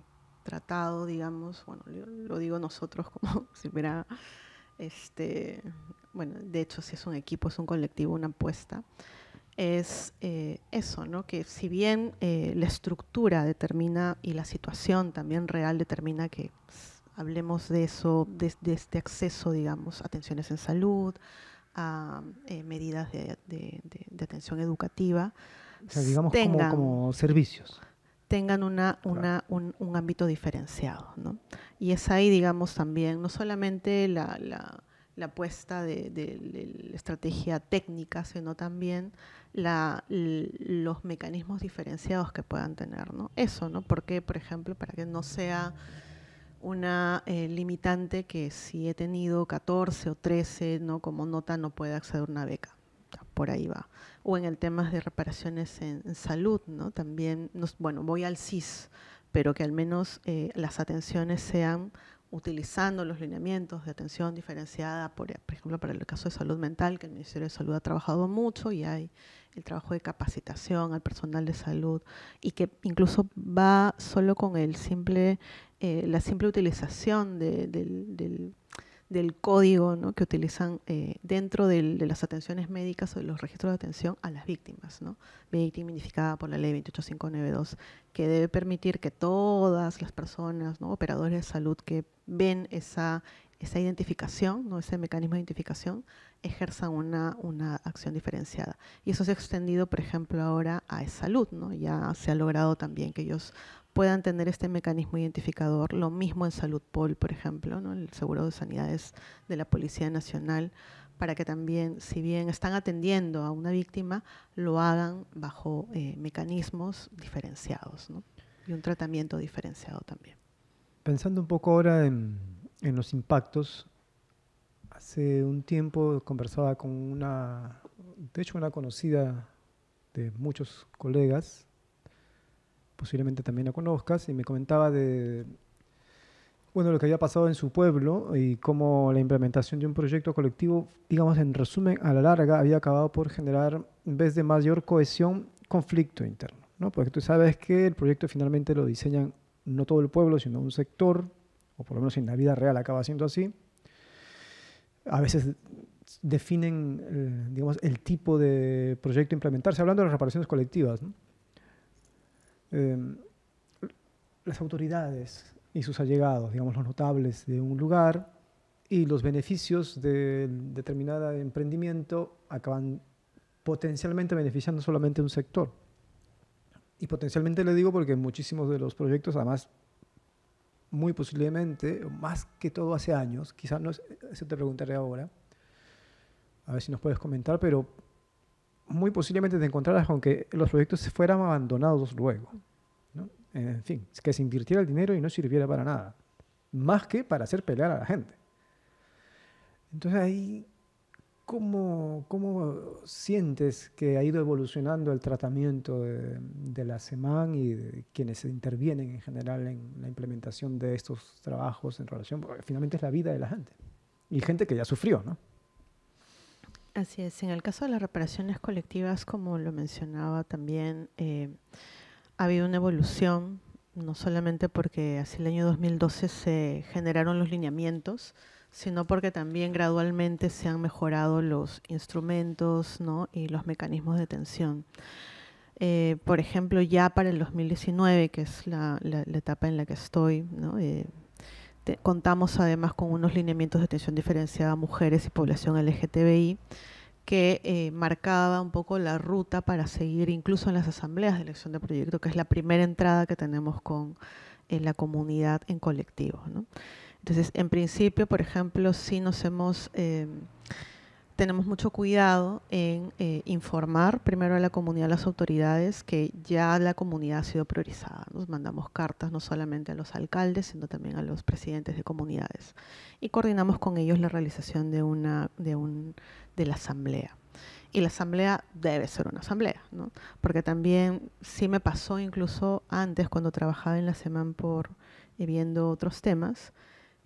tratado, digamos, bueno, lo digo nosotros como <laughs> si fuera, este, bueno, de hecho si es un equipo, es un colectivo, una apuesta, es eh, eso, ¿no? Que si bien eh, la estructura determina y la situación también real determina que pues, hablemos de eso, de, de este acceso, digamos, atenciones en salud, a eh, medidas de, atención educativa. tengan, como, servicios. Tengan una, un, ámbito diferenciado. Y es ahí, digamos, también, no solamente la, la, la apuesta de, la estrategia técnica, sino también la, los mecanismos diferenciados que puedan tener. ¿no? Eso, ¿no? Porque, por ejemplo, para que no sea una eh, limitante que si he tenido 14 o 13, ¿no? como nota no puede acceder a una beca. Por ahí va. O en el tema de reparaciones en, salud, ¿no? También, nos, bueno, voy al CIS, pero que al menos eh, las atenciones sean utilizando los lineamientos de atención diferenciada, por, por, ejemplo, para el caso de salud mental, que el Ministerio de Salud ha trabajado mucho y hay el trabajo de capacitación al personal de salud y que incluso va solo con el simple eh, la simple utilización del, código que utilizan eh, dentro de las atenciones médicas o de los registros de atención a las víctimas, ¿no? víctima identificada por la ley 28592, que debe permitir que todas las personas, operadores de salud que ven esa, esa identificación, ¿no? ese mecanismo de identificación, ejerzan una, una, acción diferenciada. Y eso se ha extendido, por ejemplo, ahora a e salud, ¿no? Ya se ha logrado también que ellos puedan tener este mecanismo identificador. Lo mismo en Salud Pol, por ejemplo, el seguro de sanidades de la Policía Nacional, para que también, si bien están atendiendo a una víctima, lo hagan bajo eh, mecanismos diferenciados y un tratamiento diferenciado también. Pensando un poco ahora en, en los impactos, hace un tiempo conversaba con una, de hecho, una conocida de muchos colegas, posiblemente también la conozcas, y me comentaba de bueno, lo que había pasado en su pueblo y cómo la implementación de un proyecto colectivo, digamos en resumen, a la larga había acabado por generar, en vez de mayor cohesión, conflicto interno. ¿no? Porque tú sabes que el proyecto finalmente lo diseñan no todo el pueblo, sino un sector, o por lo menos en la vida real acaba siendo así. A veces definen, eh, digamos, el tipo de proyecto implementarse, hablando de las reparaciones colectivas. ¿no? Em, las autoridades y sus allegados, digamos los notables de un lugar, y los beneficios de determinado emprendimiento acaban potencialmente beneficiando solamente un sector. Y potencialmente le digo porque muchísimos de los proyectos, además, muy posiblemente, más que todo hace años, quizás no, eso te preguntaré ahora, a ver si nos puedes comentar, pero muy posiblemente te encontraras con que los proyectos se fueran abandonados luego. ¿no? En fin, que se invirtiera el dinero y no sirviera para nada, más que para hacer pelear a la gente. Entonces ahí, ¿cómo, sientes que ha ido evolucionando el tratamiento de, de la SEMAN y de quienes intervienen en general en la implementación de estos trabajos en relación, porque finalmente es la vida de la gente? Y gente que ya sufrió, ¿no? Así es, en el caso de las reparaciones colectivas, como lo mencionaba también, eh, ha habido una evolución, no solamente porque hacia el año 2012 se generaron los lineamientos, sino porque también gradualmente se han mejorado los instrumentos y los mecanismos de tensión. Eh, por ejemplo, ya para el 2019, que es la, etapa en la que estoy, ¿no? Eh, contamos además con unos lineamientos de atención diferenciada a mujeres y población LGTBI que eh, marcaba un poco la ruta para seguir incluso en las asambleas de elección de proyecto, que es la primera entrada que tenemos con eh, la comunidad en colectivo. Entonces, en principio, por ejemplo, sí nos hemos... Eh, tenemos mucho cuidado en eh, informar primero a la comunidad, a las autoridades, que ya la comunidad ha sido priorizada. Nos mandamos cartas no solamente a los alcaldes, sino también a los presidentes de comunidades. Y coordinamos con ellos la realización de, una, de, un, de la asamblea. Y la asamblea debe ser una asamblea, ¿no? Porque también sí me pasó incluso antes cuando trabajaba en la SEMAN por eh, viendo otros temas,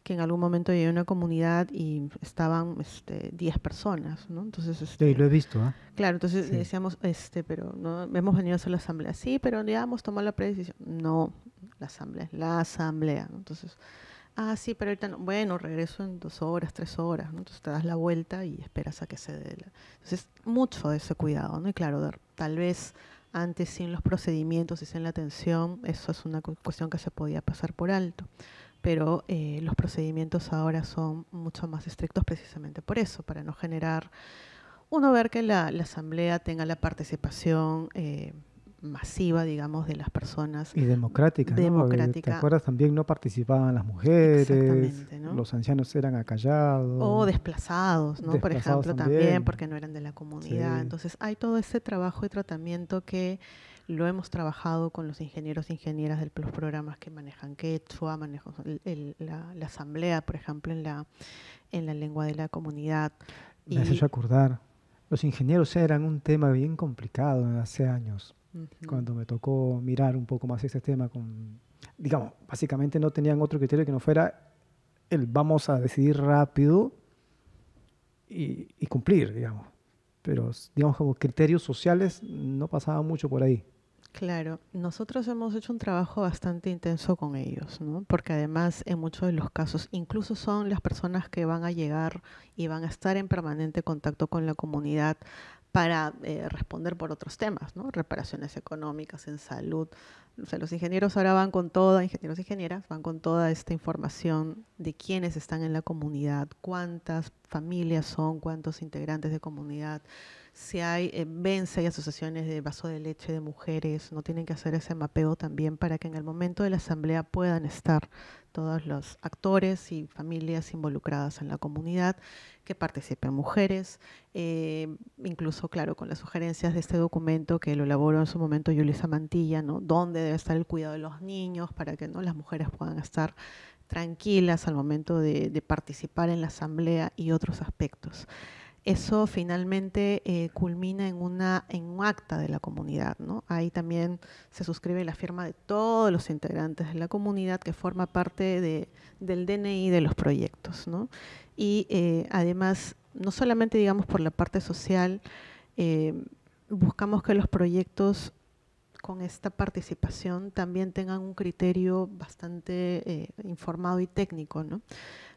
que en algún momento llegué una comunidad y estaban 10 este, personas, ¿no? Entonces, sí, este lo he visto, ¿ah? Claro, entonces decíamos, este, pero no hemos venido a hacer la asamblea. Sí, pero ya hemos tomado la predecisión. No, la asamblea, la asamblea. Entonces, ah, sí, pero ahorita Bueno, regreso en dos horas, tres horas, Entonces te das la vuelta y esperas a que se dé. La... Entonces, mucho de ese cuidado, ¿no? Y claro, tal vez antes sin los procedimientos y sin la atención, eso es una cuestión que se podía pasar por alto pero eh, los procedimientos ahora son mucho más estrictos precisamente por eso, para no generar, uno, ver que la, asamblea tenga la participación. Eh, masiva, digamos, de las personas. Y democrática, democrática. ¿no? ¿Te acuerdas también? No participaban las mujeres, los ancianos eran acallados. O desplazados, ¿no? Por ejemplo, también. porque no eran de la comunidad. Entonces, hay todo ese trabajo y tratamiento que lo hemos trabajado con los ingenieros e ingenieras de los programas que manejan Quechua, manejan la, asamblea, por ejemplo, en la, en la lengua de la comunidad. Me hace yo acordar. Los ingenieros eran un tema bien complicado hace años, cuando me tocó mirar un poco más ese tema. Con, digamos, básicamente no tenían otro criterio que no fuera el vamos a decidir rápido y, y cumplir, digamos pero digamos como criterios sociales no pasaba mucho por ahí. Claro, nosotros hemos hecho un trabajo bastante intenso con ellos, ¿no? porque además en muchos de los casos incluso son las personas que van a llegar y van a estar en permanente contacto con la comunidad para eh, responder por otros temas, ¿no? reparaciones económicas, en salud. sea, los ingenieros ahora van con toda, ingenieros e ingenieras, van con toda esta información de quiénes están en la comunidad, cuántas familias son, cuántos integrantes de comunidad, si hay ven, eh, vence y asociaciones de vaso de leche de mujeres, no tienen que hacer ese mapeo también para que en el momento de la asamblea puedan estar todos los actores y familias involucradas en la comunidad, que participen mujeres, eh, incluso, claro, con las sugerencias de este documento que lo elaboró en su momento Yulisa Mantilla, ¿no? Dónde debe estar el cuidado de los niños para que ¿no? las mujeres puedan estar tranquilas al momento de participar en la asamblea y otros aspectos eso finalmente eh, culmina en, una, en un acta de la comunidad. ¿no? Ahí también se suscribe la firma de todos los integrantes de la comunidad que forma parte de, del DNI de los proyectos. ¿no? Y eh, además, no solamente digamos por la parte social, eh, buscamos que los proyectos con esta participación también tengan un criterio bastante informado y técnico. ¿no?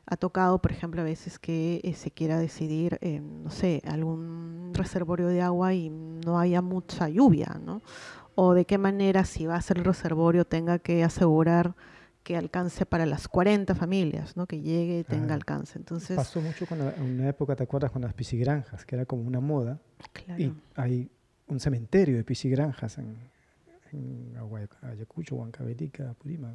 ha tocado, por ejemplo, a veces que eh, se quiera decidir, eh, no sé, algún reservorio de agua y no haya mucha lluvia, ¿no? O de qué manera, si va a ser el reservorio, tenga que asegurar que alcance para las 40 familias, ¿no? Que llegue y tenga alcance. Entonces... Pasó mucho en una época, ¿te acuerdas? Con las pisigranjas, que era como una moda. Claro. Y hay un cementerio de pisigranjas en, en Ayacucho, Huancavelica, pulima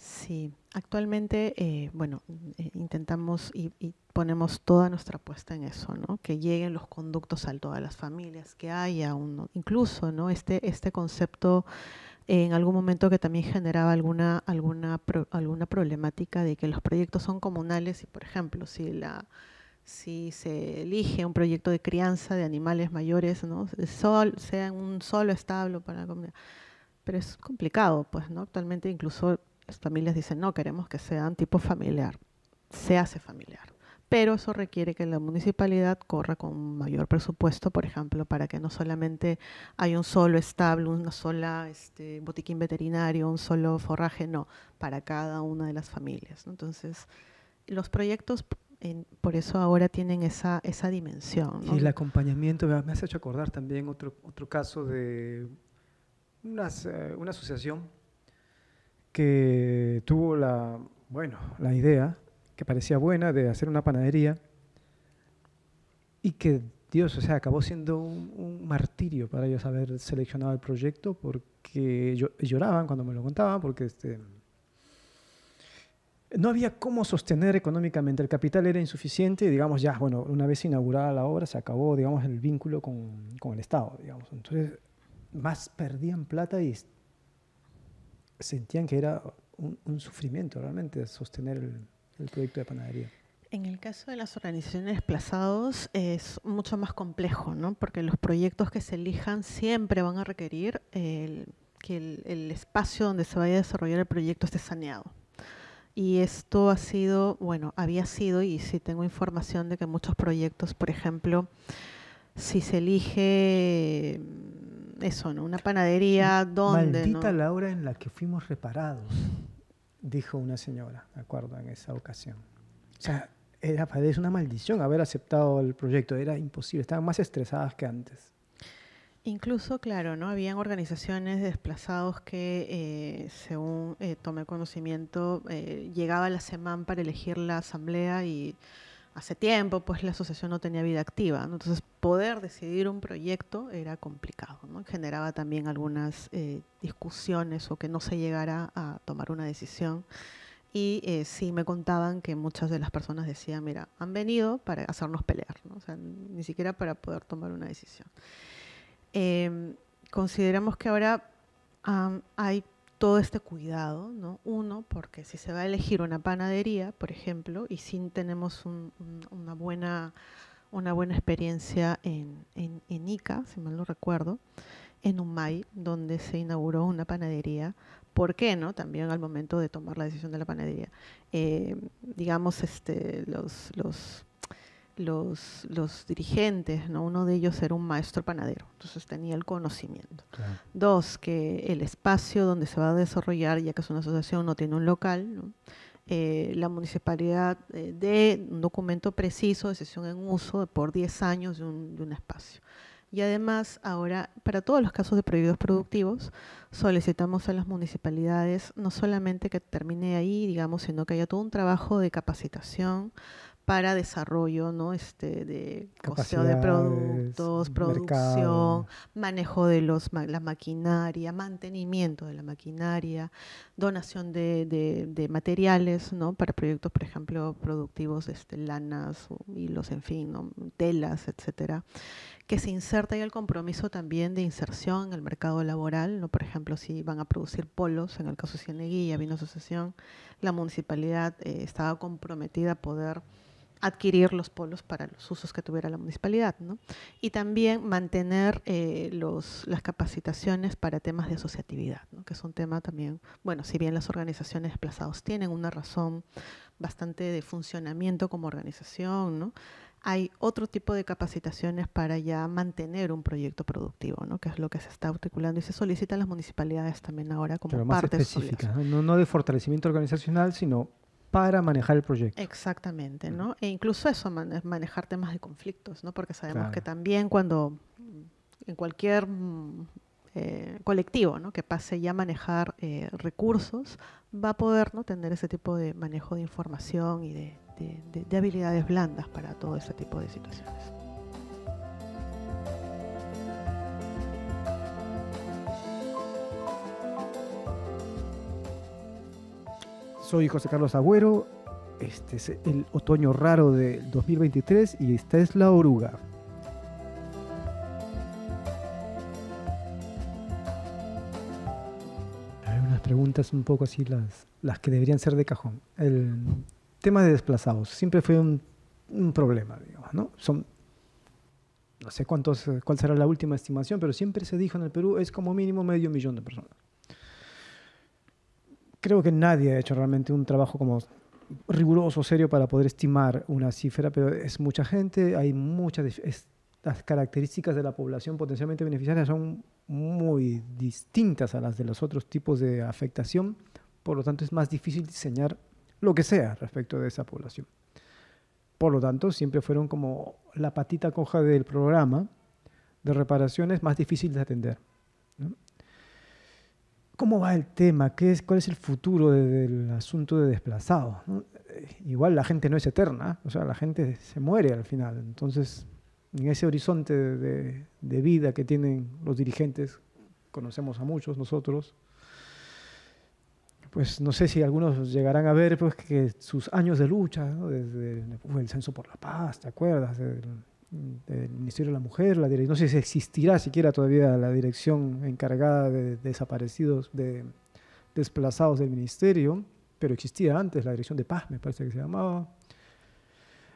Sí, actualmente, eh, bueno, eh, intentamos y, ponemos toda nuestra apuesta en eso, ¿no? Que lleguen los conductos a todas las familias, que haya incluso, ¿no? Este, este concepto en algún momento que también generaba alguna, alguna, alguna problemática de que los proyectos son comunales y, por ejemplo, si la si se elige un proyecto de crianza de animales mayores, ¿no? sea un solo establo para la Pero es complicado, pues, ¿no? Actualmente incluso las familias dicen, no, queremos que sean tipo familiar. Se hace familiar. Pero eso requiere que la municipalidad corra con mayor presupuesto, por ejemplo, para que no solamente hay un solo establo, una sola este, botiquín veterinario, un solo forraje, no, para cada una de las familias. Entonces, los proyectos por eso ahora tienen esa, esa dimensión. Y el acompañamiento, me has hecho acordar también otro, otro caso de eh, una asociación que tuvo la, bueno, la idea, que parecía buena, de hacer una panadería y que Dios, o sea, acabó siendo un, martirio para ellos haber seleccionado el proyecto porque lloraban cuando me lo contaban, porque este, no había cómo sostener económicamente, el capital era insuficiente y digamos ya, bueno, una vez inaugurada la obra se acabó, digamos, el vínculo con, con el Estado, digamos. Entonces, más perdían plata y sentían que era un, sufrimiento realmente sostener el, proyecto de panadería. En el caso de las organizaciones desplazados es mucho más complejo, ¿no? porque los proyectos que se elijan siempre van a requerir el, que el, el, espacio donde se vaya a desarrollar el proyecto esté saneado. Y esto ha sido, bueno, había sido, y si tengo información de que muchos proyectos, por ejemplo, si se elige eso, ¿no? Una panadería donde... Maldita la hora en la que fuimos reparados, dijo una señora, de acuerdo, en esa ocasión. O sea, era, es una maldición haber aceptado el proyecto, era imposible, estaban más estresadas que antes. Incluso, claro, ¿no? Habían organizaciones de desplazados que, eh, según eh, tomé conocimiento, eh, llegaba la semana para elegir la asamblea y hace tiempo, pues la asociación no tenía vida activa, entonces poder decidir un proyecto era complicado, generaba también algunas eh, discusiones o que no se llegara a tomar una decisión. Y eh, sí me contaban que muchas de las personas decían, mira, han venido para hacernos pelear, ni siquiera para poder tomar una decisión. Em, consideramos que ahora hay hay todo este cuidado, ¿no? Uno, porque si se va a elegir una panadería, por ejemplo, y sin tenemos una, buena, una buena experiencia en, Ica, si mal no recuerdo, en Umay, donde se inauguró una panadería, ¿por qué no? También al momento de tomar la decisión de la panadería. Eh, digamos, este, los los, los dirigentes, ¿no? uno de ellos era un maestro panadero, entonces tenía el conocimiento. Dos, que el espacio donde se va a desarrollar, ya que es una asociación, no tiene un local, eh, la municipalidad eh, dé un documento preciso de sesión en uso por 10 años de un, espacio. Y además, ahora, para todos los casos de prohibidos productivos, solicitamos a las municipalidades no solamente que termine ahí, digamos, sino que haya todo un trabajo de capacitación para desarrollo, ¿no? Este, de costeo de productos, producción, manejo de los, la maquinaria, mantenimiento de la maquinaria, donación de, de, materiales, ¿no? Para proyectos, por ejemplo, productivos, este, lanas, hilos, en fin, telas, etcétera que se inserta y el compromiso también de inserción en el mercado laboral, ¿no? por ejemplo, si van a producir polos, en el caso de Cieneguilla, vino asociación, la municipalidad eh, estaba comprometida a poder adquirir los polos para los usos que tuviera la municipalidad, ¿no? Y también mantener eh, los, las capacitaciones para temas de asociatividad, ¿no? que es un tema también, bueno, si bien las organizaciones desplazadas tienen una razón bastante de funcionamiento como organización, ¿no? hay otro tipo de capacitaciones para ya mantener un proyecto productivo, ¿no? que es lo que se está articulando y se solicitan las municipalidades también ahora como parte específica, ¿no? no de fortalecimiento organizacional, sino para manejar el proyecto. Exactamente, ¿no? E incluso eso, manejar temas de conflictos, ¿no? Porque sabemos que también cuando mm, en cualquier mm, eh, colectivo, Que pase ya a manejar eh, recursos, va a poder ¿no? tener ese tipo de manejo de información y de habilidades blandas para todo ese tipo de situaciones. Soy José Carlos Agüero. Este es el otoño raro del 2023 y esta es la oruga. Hay unas preguntas un poco así, las, las que deberían ser de cajón. El tema de desplazados siempre fue un, problema, digamos, ¿no? Son no sé cuántos, cuál será la última estimación, pero siempre se dijo en el Perú es como mínimo medio millón de personas creo que nadie ha hecho realmente un trabajo como riguroso, serio para poder estimar una cifra, pero es mucha gente, hay muchas... las características de la población potencialmente beneficiaria son muy distintas a las de los otros tipos de afectación, por lo tanto es más difícil diseñar lo que sea respecto de esa población. Por lo tanto, siempre fueron como la patita coja del programa de reparaciones más difícil de atender. ¿Cómo va el tema? ¿Qué es, ¿Cuál es el futuro del asunto de desplazados? Eh, igual la gente no es eterna, ¿eh? o sea, la gente se muere al final. Entonces, en ese horizonte de, vida que tienen los dirigentes, conocemos a muchos nosotros, pues no sé si algunos llegarán a ver pues, que sus años de lucha, desde el, censo por la paz, ¿te acuerdas? del Ministerio de la Mujer, la no sé si existirá siquiera todavía la dirección encargada de desaparecidos, de desplazados del Ministerio, pero existía antes la dirección de paz, me parece que se llamaba.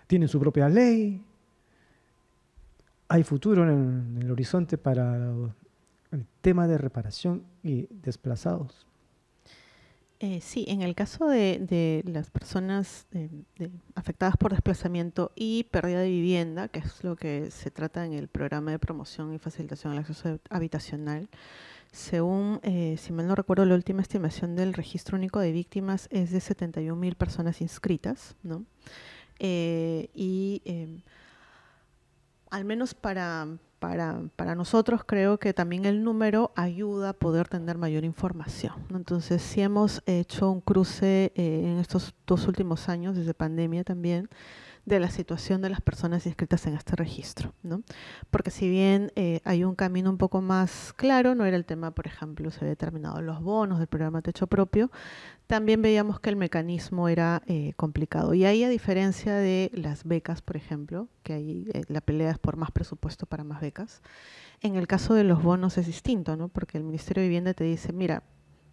Tienen su propia ley. Hay futuro en el horizonte para el tema de reparación y desplazados. Eh, sí, en el caso de, las personas afectadas por desplazamiento y pérdida de vivienda, que es lo que se trata en el programa de promoción y facilitación del acceso habitacional, según, eh, si mal no recuerdo, la última estimación del registro único de víctimas es de 71.000 personas inscritas, ¿no? Eh, y em, al menos para para, para, nosotros creo que también el número ayuda a poder tener mayor información. Entonces, si hemos hecho un cruce eh, en estos dos últimos años, desde pandemia también, de la situación de las personas inscritas en este registro, ¿no? Porque si bien eh, hay un camino un poco más claro, no era el tema, por ejemplo, se habían determinado los bonos del programa Techo Propio, también veíamos que el mecanismo era eh, complicado. Y ahí, a diferencia de las becas, por ejemplo, que ahí eh, la pelea es por más presupuesto para más becas, en el caso de los bonos es distinto, ¿no? Porque el Ministerio de Vivienda te dice, mira,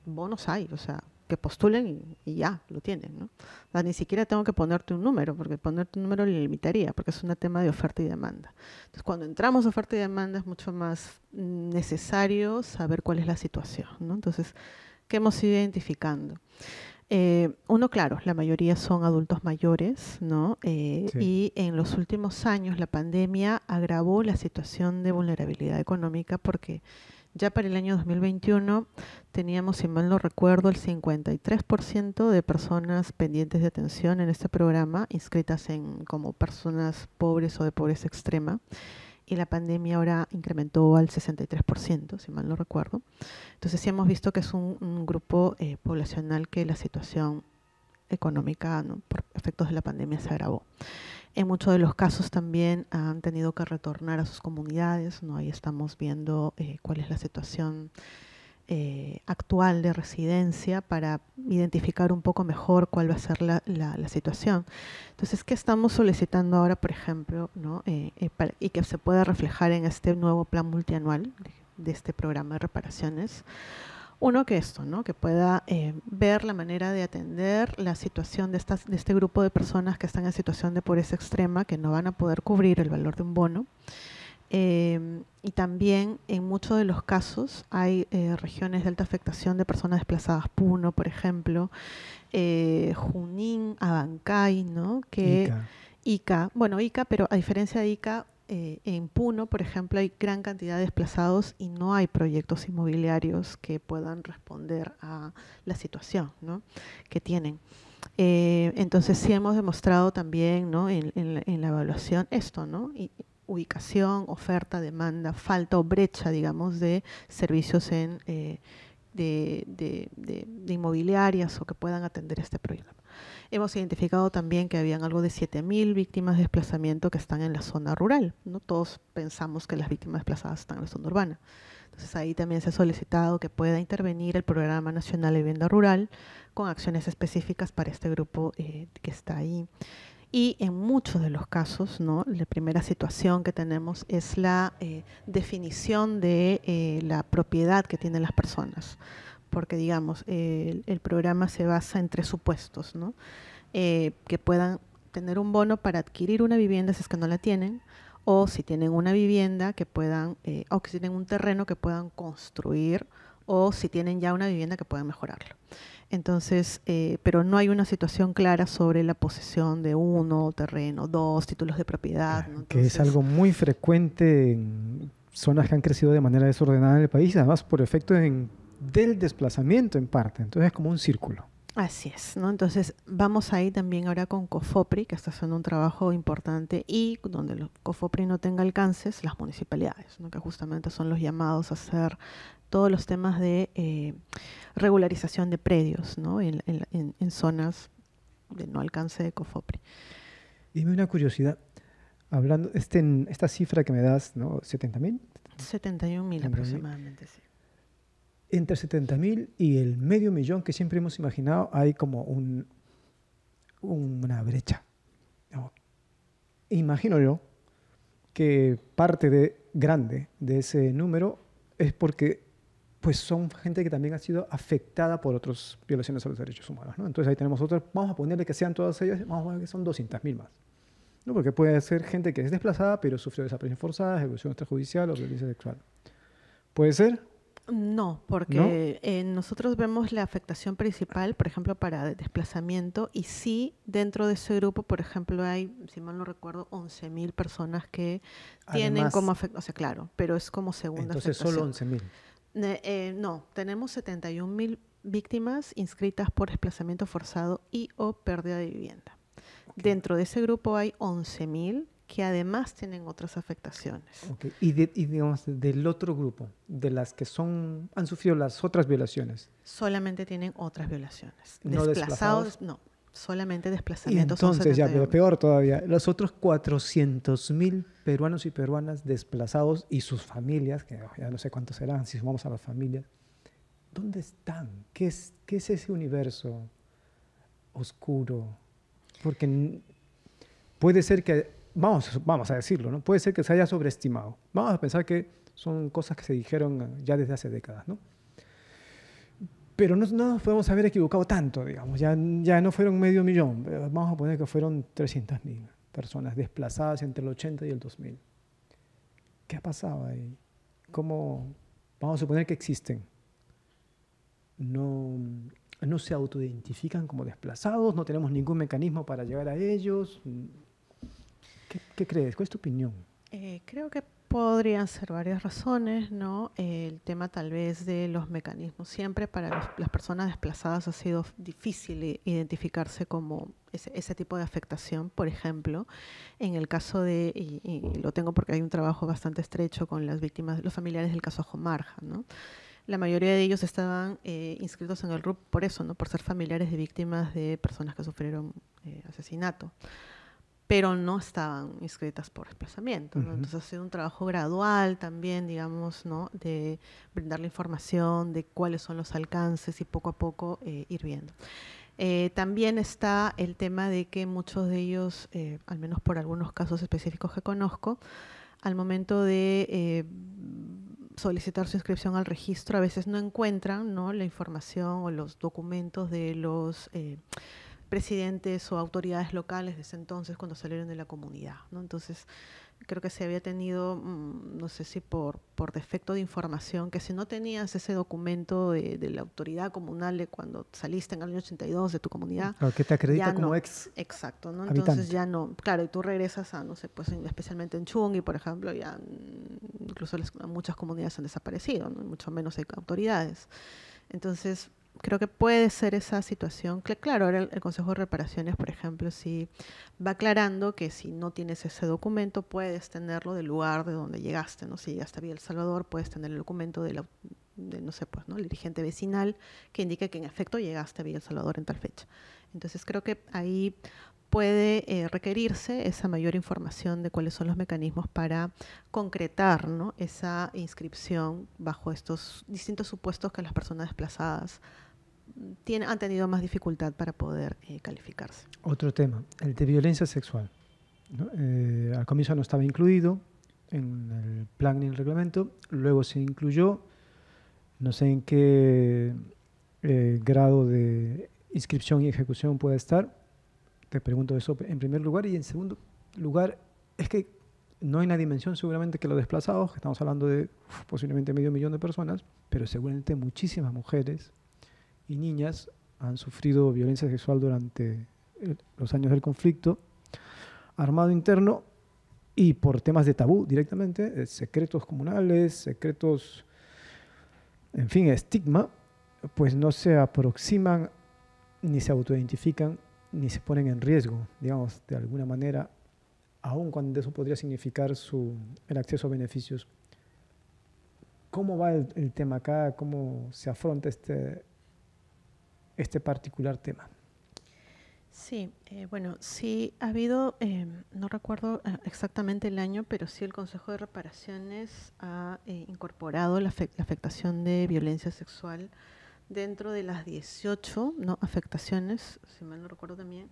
bonos hay, o sea, que postulen y, ya, lo tienen. ¿no? ni siquiera tengo que ponerte un número, porque ponerte un número le limitaría, porque es un tema de oferta y demanda. Entonces, cuando entramos a oferta y demanda es mucho más necesario saber cuál es la situación. ¿no? Entonces, ¿qué hemos ido identificando? Eh, uno, claro, la mayoría son adultos mayores, ¿no? Eh, y en los últimos años la pandemia agravó la situación de vulnerabilidad económica porque ya para el año 2021 teníamos, si mal no recuerdo, el 53% de personas pendientes de atención en este programa, inscritas en como personas pobres o de pobreza extrema. Y la pandemia ahora incrementó al 63%, si mal no recuerdo. Entonces sí hemos visto que es un, grupo eh, poblacional que la situación económica por efectos de la pandemia se agravó. En muchos de los casos también han tenido que retornar a sus comunidades, ¿no? Ahí estamos viendo eh, cuál es la situación eh, actual de residencia para identificar un poco mejor cuál va a ser la, situación. Entonces, ¿qué estamos solicitando ahora, por ejemplo, eh, y que se pueda reflejar en este nuevo plan multianual de este programa de reparaciones? Uno, que esto, ¿no? que pueda eh, ver la manera de atender la situación de, estas, de este grupo de personas que están en situación de pobreza extrema, que no van a poder cubrir el valor de un bono. Em, y también en muchos de los casos hay eh, regiones de alta afectación de personas desplazadas, Puno, por ejemplo, eh, Junín, Abancay, ¿no? Que, Ica. Ica. Bueno, Ica, pero a diferencia de Ica, eh, en Puno, por ejemplo, hay gran cantidad de desplazados y no hay proyectos inmobiliarios que puedan responder a la situación que tienen. Eh, entonces sí hemos demostrado también en, la, evaluación esto, ¿no? ubicación, oferta, demanda, falta o brecha, digamos, de servicios en, eh, de inmobiliarias o que puedan atender este problema. Hemos identificado también que habían algo de 7.000 víctimas de desplazamiento que están en la zona rural. No todos pensamos que las víctimas desplazadas están en la zona urbana. Entonces ahí también se ha solicitado que pueda intervenir el Programa Nacional de Vivienda Rural con acciones específicas para este grupo eh, que está ahí. Y en muchos de los casos, ¿no? la primera situación que tenemos es la eh, definición de eh, la propiedad que tienen las personas porque digamos, el, programa se basa en tres supuestos, ¿no? Eh, que puedan tener un bono para adquirir una vivienda si es que no la tienen, o si tienen una vivienda que puedan, eh, o que tienen un terreno que puedan construir, o si tienen ya una vivienda que puedan mejorarlo. Entonces, eh, pero no hay una situación clara sobre la posesión de uno, terreno, dos, títulos de propiedad. que es algo muy frecuente en zonas que han crecido de manera desordenada en el país, además por efecto en del desplazamiento en parte. Entonces es como un círculo. Así es, ¿no? Entonces vamos ahí también ahora con COFOPRI, que está haciendo un trabajo importante y donde COFOPRI no tenga alcances, las municipalidades, que justamente son los llamados a hacer todos los temas de eh, regularización de predios ¿no? en, zonas de no alcance de COFOPRI. Dime una curiosidad, hablando, este, esta cifra que me das, ¿no? ¿70 mil? mil aproximadamente, sí entre 70.000 y el medio millón que siempre hemos imaginado, hay como un, una brecha. Imagino yo que parte de, grande de ese número es porque pues son gente que también ha sido afectada por otras violaciones a los derechos humanos. Entonces ahí tenemos otras, vamos a ponerle que sean todas ellas, vamos a ver que son 200.000 más. ¿no? Porque puede ser gente que es desplazada pero sufrió desaparición forzada, ejecución extrajudicial o violencia sexual. Puede ser, no, porque eh, nosotros vemos la afectación principal, por ejemplo, para desplazamiento, y sí, dentro de ese grupo, por ejemplo, hay, si mal no recuerdo, 11.000 personas que tienen como afectación, o sea, claro, pero es como segunda entonces afectación. Entonces solo 11.000. Eh, no, tenemos 71.000 víctimas inscritas por desplazamiento forzado y o pérdida de vivienda. Dentro de ese grupo hay 11.000 que además tienen otras afectaciones. Y, digamos, del otro grupo, de las que son, han sufrido las otras violaciones. Solamente tienen otras violaciones. desplazados, no, solamente desplazamientos. Y entonces, ya, pero peor todavía, los otros 400.000 peruanos y peruanas desplazados y sus familias, que ya no sé cuántos serán, si sumamos a las familias, ¿dónde están? ¿Qué es, qué es ese universo oscuro? Porque puede ser que vamos, a decirlo, ¿no? Puede ser que se haya sobreestimado. Vamos a pensar que son cosas que se dijeron ya desde hace décadas, ¿no? Pero no, nos podemos haber equivocado tanto, digamos. Ya, ya no fueron medio millón, eh, vamos a poner que fueron 300.000 personas desplazadas entre el 80 y el 2000. ¿Qué ha pasado ahí? ¿Cómo vamos a suponer que existen? No, no se autoidentifican como desplazados, no tenemos ningún mecanismo para llegar a ellos, ¿Qué, crees? ¿Cuál es tu opinión? Eh, creo que podrían ser varias razones, ¿no? El tema tal vez de los mecanismos. Siempre para las personas desplazadas ha sido difícil identificarse como ese, tipo de afectación. Por ejemplo, en el caso de, y, lo tengo porque hay un trabajo bastante estrecho con las víctimas, los familiares del caso Jomarja, ¿no? La mayoría de ellos estaban eh, inscritos en el RUP por eso, ¿no? Por ser familiares de víctimas de personas que sufrieron eh, asesinato pero no estaban inscritas por desplazamiento. Entonces ha sido un trabajo gradual también, digamos, ¿no? de brindar la información de cuáles son los alcances y poco a poco eh, ir viendo. Eh, también está el tema de que muchos de ellos, eh, al menos por algunos casos específicos que conozco, al momento de solicitar su inscripción al registro, a veces no encuentran la información o los documentos de los presidentes o autoridades locales desde entonces cuando salieron de la comunidad. ¿no? Entonces, creo que se había tenido, mm, no sé si por, por defecto de información, que si no tenías ese documento de, la autoridad comunal de cuando saliste en el año 82 de tu comunidad. que te acredita como ex. Exacto, ¿no? Entonces ya no. Claro, y tú regresas a, no sé, pues especialmente en Chung y, por ejemplo, ya mm, incluso muchas comunidades han desaparecido, mucho menos hay autoridades. Entonces, creo que puede ser esa situación. que, Claro, ahora el, Consejo de Reparaciones, por ejemplo, sí va aclarando que si no tienes ese documento, puedes tenerlo del lugar de donde llegaste, ¿no? Si llegaste a Villa El Salvador, puedes tener el documento de, no sé, pues, ¿no? El dirigente vecinal que indique que en efecto llegaste a Villa El Salvador en tal fecha. Entonces creo que ahí puede eh, requerirse esa mayor información de cuáles son los mecanismos para concretar esa inscripción bajo estos distintos supuestos que las personas desplazadas mm, han tenido más dificultad para poder eh, calificarse. Otro tema, el de violencia sexual. Eh, al comienzo no estaba incluido en el plan ni en el reglamento, luego se incluyó, no sé en qué grado de inscripción y ejecución puede estar, te pregunto eso en primer lugar y en segundo lugar, es que no hay una dimensión seguramente que los desplazados, que estamos hablando de posiblemente medio millón de personas, pero seguramente muchísimas mujeres y niñas han sufrido violencia sexual durante los años del conflicto armado interno y por temas de tabú directamente, eh, secretos comunales, secretos, en fin, estigma, pues no se aproximan ni se autoidentifican ni se ponen en riesgo, digamos, de alguna manera, aun cuando eso podría significar su, el acceso a beneficios. ¿Cómo va el, tema acá? ¿Cómo se afronta este, este particular tema? Sí, eh, bueno, sí ha habido, em, no recuerdo eh, exactamente el año, pero sí el Consejo de Reparaciones ha eh, incorporado la, afectación de violencia sexual dentro de las 18 afectaciones, si mal no recuerdo también,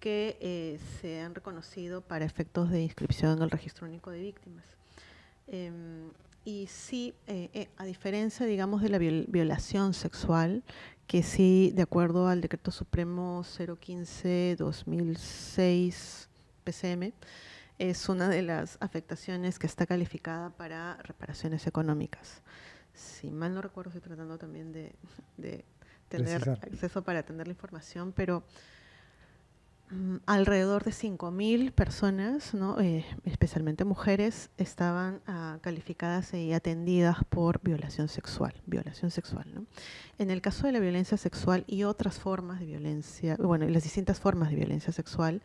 que eh, se han reconocido para efectos de inscripción en el registro único de víctimas. Em, y sí, eh, eh, a diferencia, digamos, de la violación sexual, que sí, de acuerdo al Decreto Supremo 015-2006 PCM, es una de las afectaciones que está calificada para reparaciones económicas si mal no recuerdo, estoy tratando también de, tener acceso para atender la información, pero mm, alrededor de 5.000 personas, eh, especialmente mujeres, estaban ah, calificadas y atendidas por violación sexual. Violación sexual ¿no? En el caso de la violencia sexual y otras formas de violencia, bueno, las distintas formas de violencia sexual,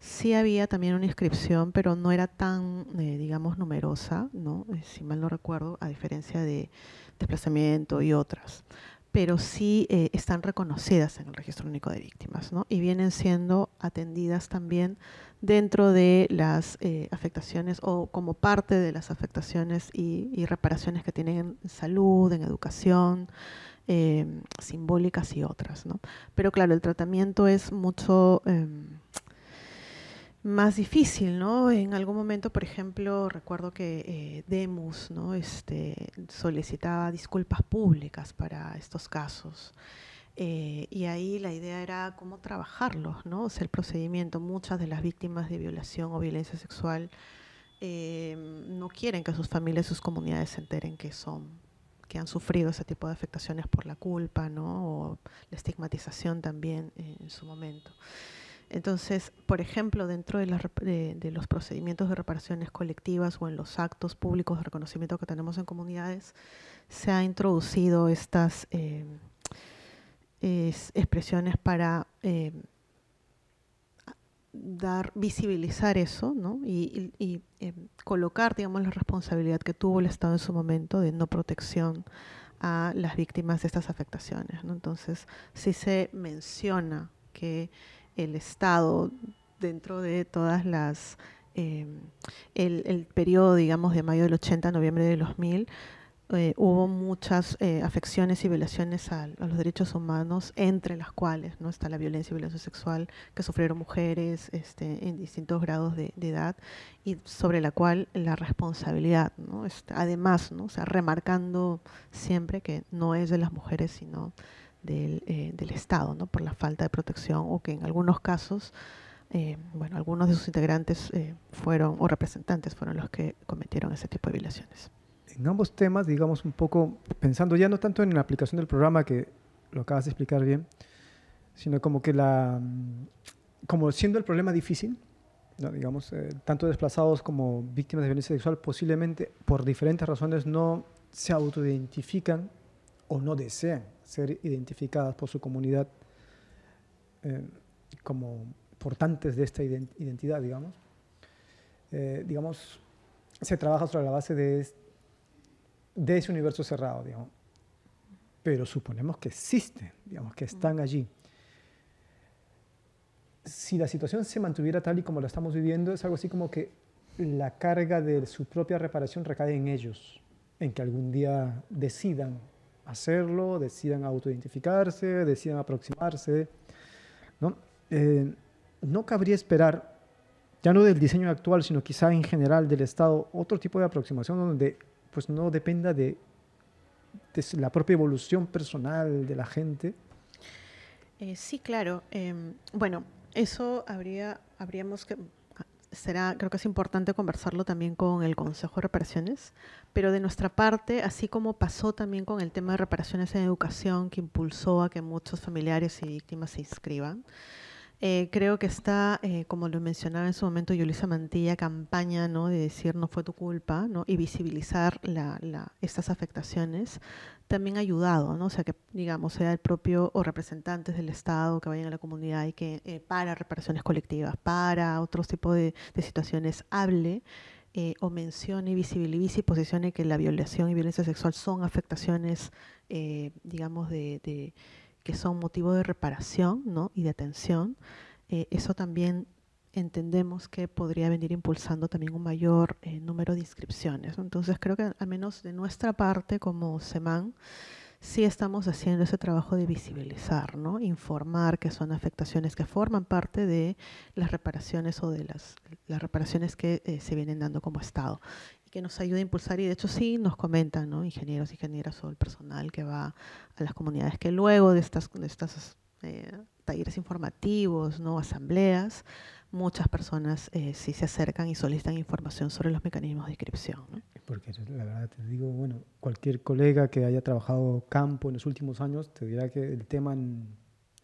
Sí había también una inscripción, pero no era tan, eh, digamos, numerosa, ¿no? Eh, si mal no recuerdo, a diferencia de desplazamiento y otras. Pero sí eh, están reconocidas en el Registro Único de Víctimas ¿no? y vienen siendo atendidas también dentro de las afectaciones o como parte de las afectaciones y, reparaciones que tienen en salud, en educación, em, simbólicas y otras. Pero claro, el tratamiento es mucho em, más difícil, ¿no? En algún momento, por ejemplo, recuerdo que eh, Demus, ¿no? Este, solicitaba disculpas públicas para estos casos. Eh, y ahí la idea era cómo trabajarlos, ¿no? O sea, el procedimiento. Muchas de las víctimas de violación o violencia sexual em, no quieren que sus familias, sus comunidades se enteren que son, que han sufrido ese tipo de afectaciones por la culpa, ¿no? O la estigmatización también eh, en su momento. Entonces, por ejemplo, dentro de, los procedimientos de reparaciones colectivas o en los actos públicos de reconocimiento que tenemos en comunidades, se han introducido estas em, expresiones para em, dar, visibilizar eso y, em, colocar digamos, la responsabilidad que tuvo el Estado en su momento de no protección a las víctimas de estas afectaciones. Entonces, si se menciona que el Estado dentro de todas las, em, el, periodo, digamos, de mayo del 80 a noviembre del 2000, eh, hubo muchas eh, afecciones y violaciones a, los derechos humanos, entre las cuales no está la violencia y violencia sexual que sufrieron mujeres este, en distintos grados de, edad y sobre la cual la responsabilidad, ¿no? Este, además, ¿no? sea, remarcando siempre que no es de las mujeres, sino eh, del, Estado ¿no? por la falta de protección o que en algunos casos, eh, bueno, algunos de sus integrantes eh, fueron o representantes fueron los que cometieron ese tipo de violaciones. En ambos temas, digamos un poco, pensando ya no tanto en la aplicación del programa, que lo acabas de explicar bien, sino como que la, como siendo el problema difícil, no, digamos, tanto desplazados como víctimas de violencia sexual, posiblemente por diferentes razones no se autoidentifican o no desean ser identificadas por su comunidad eh, como portantes de esta identidad, digamos. Eh, digamos, se trabaja sobre la base de, de ese universo cerrado, digamos. Pero suponemos que existen, digamos, que están mm. allí. Si la situación se mantuviera tal y como la estamos viviendo, es algo así como que la carga de su propia reparación recae en ellos, en que algún día decidan hacerlo, decidan autoidentificarse, decidan aproximarse. ¿no? Eh, no cabría esperar, ya no del diseño actual, sino quizá en general del Estado, otro tipo de aproximación donde pues, no dependa de, la propia evolución personal de la gente. Eh, sí, claro. Em, bueno, eso habría, habríamos que, será, creo que es importante conversarlo también con el Consejo de Reparaciones, pero de nuestra parte, así como pasó también con el tema de reparaciones en educación que impulsó a que muchos familiares y víctimas se inscriban, eh, creo que está, eh, como lo mencionaba en su momento Yulisa Mantilla, campaña ¿no? de decir no fue tu culpa ¿no? y visibilizar la, estas afectaciones también ha ayudado, ¿no? o sea, que digamos sea el propio o representantes del Estado que vayan a la comunidad y que eh, para reparaciones colectivas, para otros tipos de, situaciones, hable o mencione, visibilice y posicione que la violación y violencia sexual son afectaciones, digamos, de, que son motivo de reparación y de atención, eh, eso también entendemos que podría venir impulsando también un mayor eh, número de inscripciones. Entonces creo que al menos de nuestra parte como SEMAN sí estamos haciendo ese trabajo de visibilizar, ¿no? informar que son afectaciones que forman parte de las reparaciones o de las, las reparaciones que eh, se vienen dando como Estado que nos ayuda a impulsar y de hecho sí nos comentan, ¿no? ingenieros, ingenieras o el personal que va a las comunidades que luego de estas, estas eh, talleres informativos, ¿no? asambleas, muchas personas eh, sí se acercan y solicitan información sobre los mecanismos de inscripción. Porque la verdad te digo, bueno, cualquier colega que haya trabajado campo en los últimos años te dirá que el tema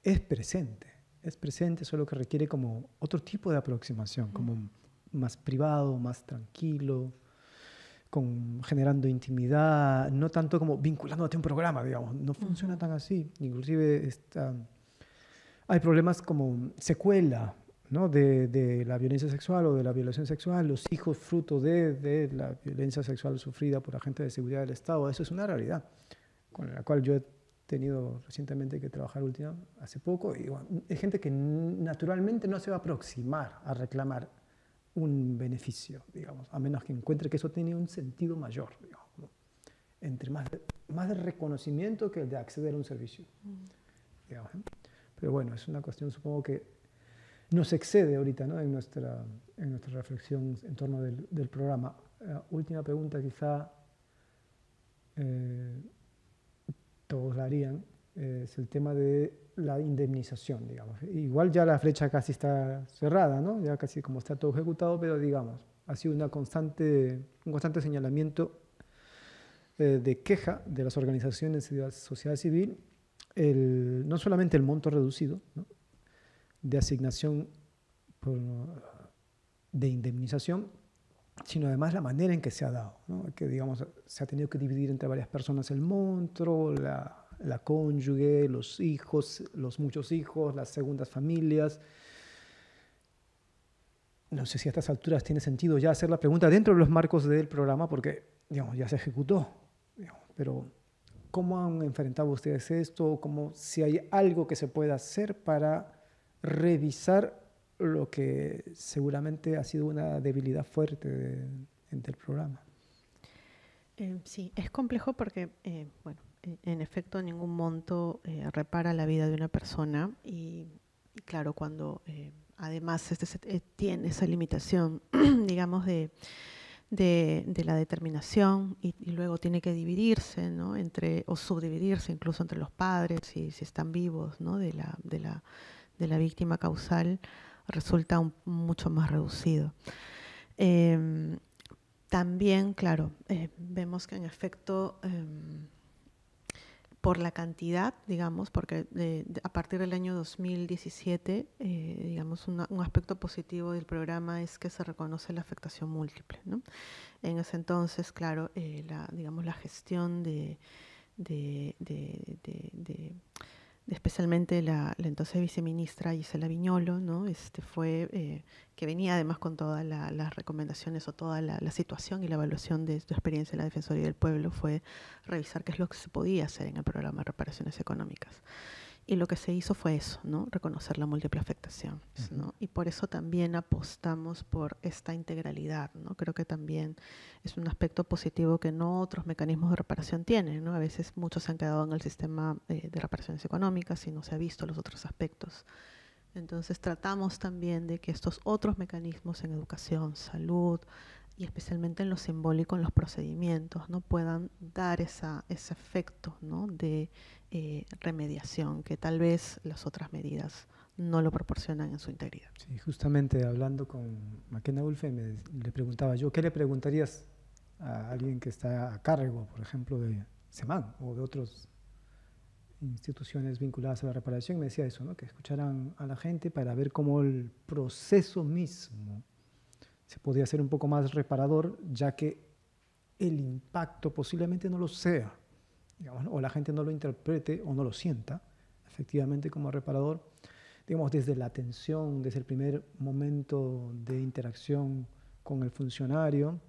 es presente, es presente, solo que requiere como otro tipo de aproximación, como más privado, más tranquilo, generando intimidad, no tanto como vinculándote a un programa, digamos, no funciona tan así. Inclusive está, hay problemas como secuela ¿no? de, la violencia sexual o de la violación sexual, los hijos fruto de, la violencia sexual sufrida por agentes de seguridad del Estado, eso es una realidad con la cual yo he tenido recientemente que trabajar última, hace poco, y bueno, gente que naturalmente no se va a aproximar a reclamar un beneficio, digamos, a menos que encuentre que eso tiene un sentido mayor, digamos, entre más, más de reconocimiento que el de acceder a un servicio. Mm. ¿eh? Pero bueno, es una cuestión supongo que nos excede ahorita ¿no? en, nuestra, en nuestra reflexión en torno del, programa. La eh, última pregunta quizá eh, todos la harían, es el tema de la indemnización, digamos. Igual ya la flecha casi está cerrada, ¿no? Ya casi como está todo ejecutado, pero digamos, ha sido una constante, un constante señalamiento eh, de queja de las organizaciones y de la sociedad civil, no solamente el monto reducido de asignación de indemnización, sino además la manera en que se ha dado, ¿no? que digamos se ha tenido que dividir entre varias personas el monto, la la cónyuge, los hijos, los muchos hijos, las segundas familias. No sé si a estas alturas tiene sentido ya hacer la pregunta dentro de los marcos del programa porque digamos, ya se ejecutó. pero ¿cómo han enfrentado ustedes esto? ¿Cómo, si hay algo que se pueda hacer para revisar lo que seguramente ha sido una debilidad fuerte de, del programa? Eh, sí, es complejo porque, eh, bueno, en efecto, ningún monto eh, repara la vida de una persona y, claro, cuando eh, además este eh, tiene esa limitación, <clears throat> digamos, de, la determinación y, luego tiene que dividirse, Entre, o subdividirse incluso entre los padres, si, si están vivos, De la, víctima causal, resulta mucho más reducido. Em, también, claro, vemos que en efecto em, por la cantidad, digamos, porque a partir del año 2017, eh, digamos, un aspecto positivo del programa es que se reconoce la afectación múltiple. ¿no? En ese entonces, claro, eh, la, digamos, la gestión de especialmente la, la, entonces viceministra Gisela Viñolo, ¿no? este fue, eh, que venía además con todas las recomendaciones o toda la, la, situación y la evaluación de su experiencia en la Defensoría del Pueblo, fue revisar qué es lo que se podía hacer en el programa de reparaciones económicas. Y lo que se hizo fue eso, ¿no? Reconocer la múltiple afectación, Y por eso también apostamos por esta integralidad, ¿no? Creo que también es un aspecto positivo que no otros mecanismos de reparación tienen, A veces muchos se han quedado en el sistema eh, de reparaciones económicas y no se ha visto los otros aspectos. Entonces tratamos también de que estos otros mecanismos en educación, salud y especialmente en lo simbólico, en los procedimientos, ¿no? puedan dar esa, ese efecto de eh, remediación, que tal vez las otras medidas no lo proporcionan en su integridad. Sí, justamente hablando con Maquena Ulfe, le preguntaba yo, ¿qué le preguntarías a alguien que está a cargo, por ejemplo, de SEMAN o de otras instituciones vinculadas a la reparación? Me decía eso, ¿no? que escucharan a la gente para ver cómo el proceso mismo se podía hacer un poco más reparador, ya que el impacto posiblemente no lo sea o la gente no lo interprete o no lo sienta efectivamente como reparador, digamos, desde la atención, desde el primer momento de interacción con el funcionario,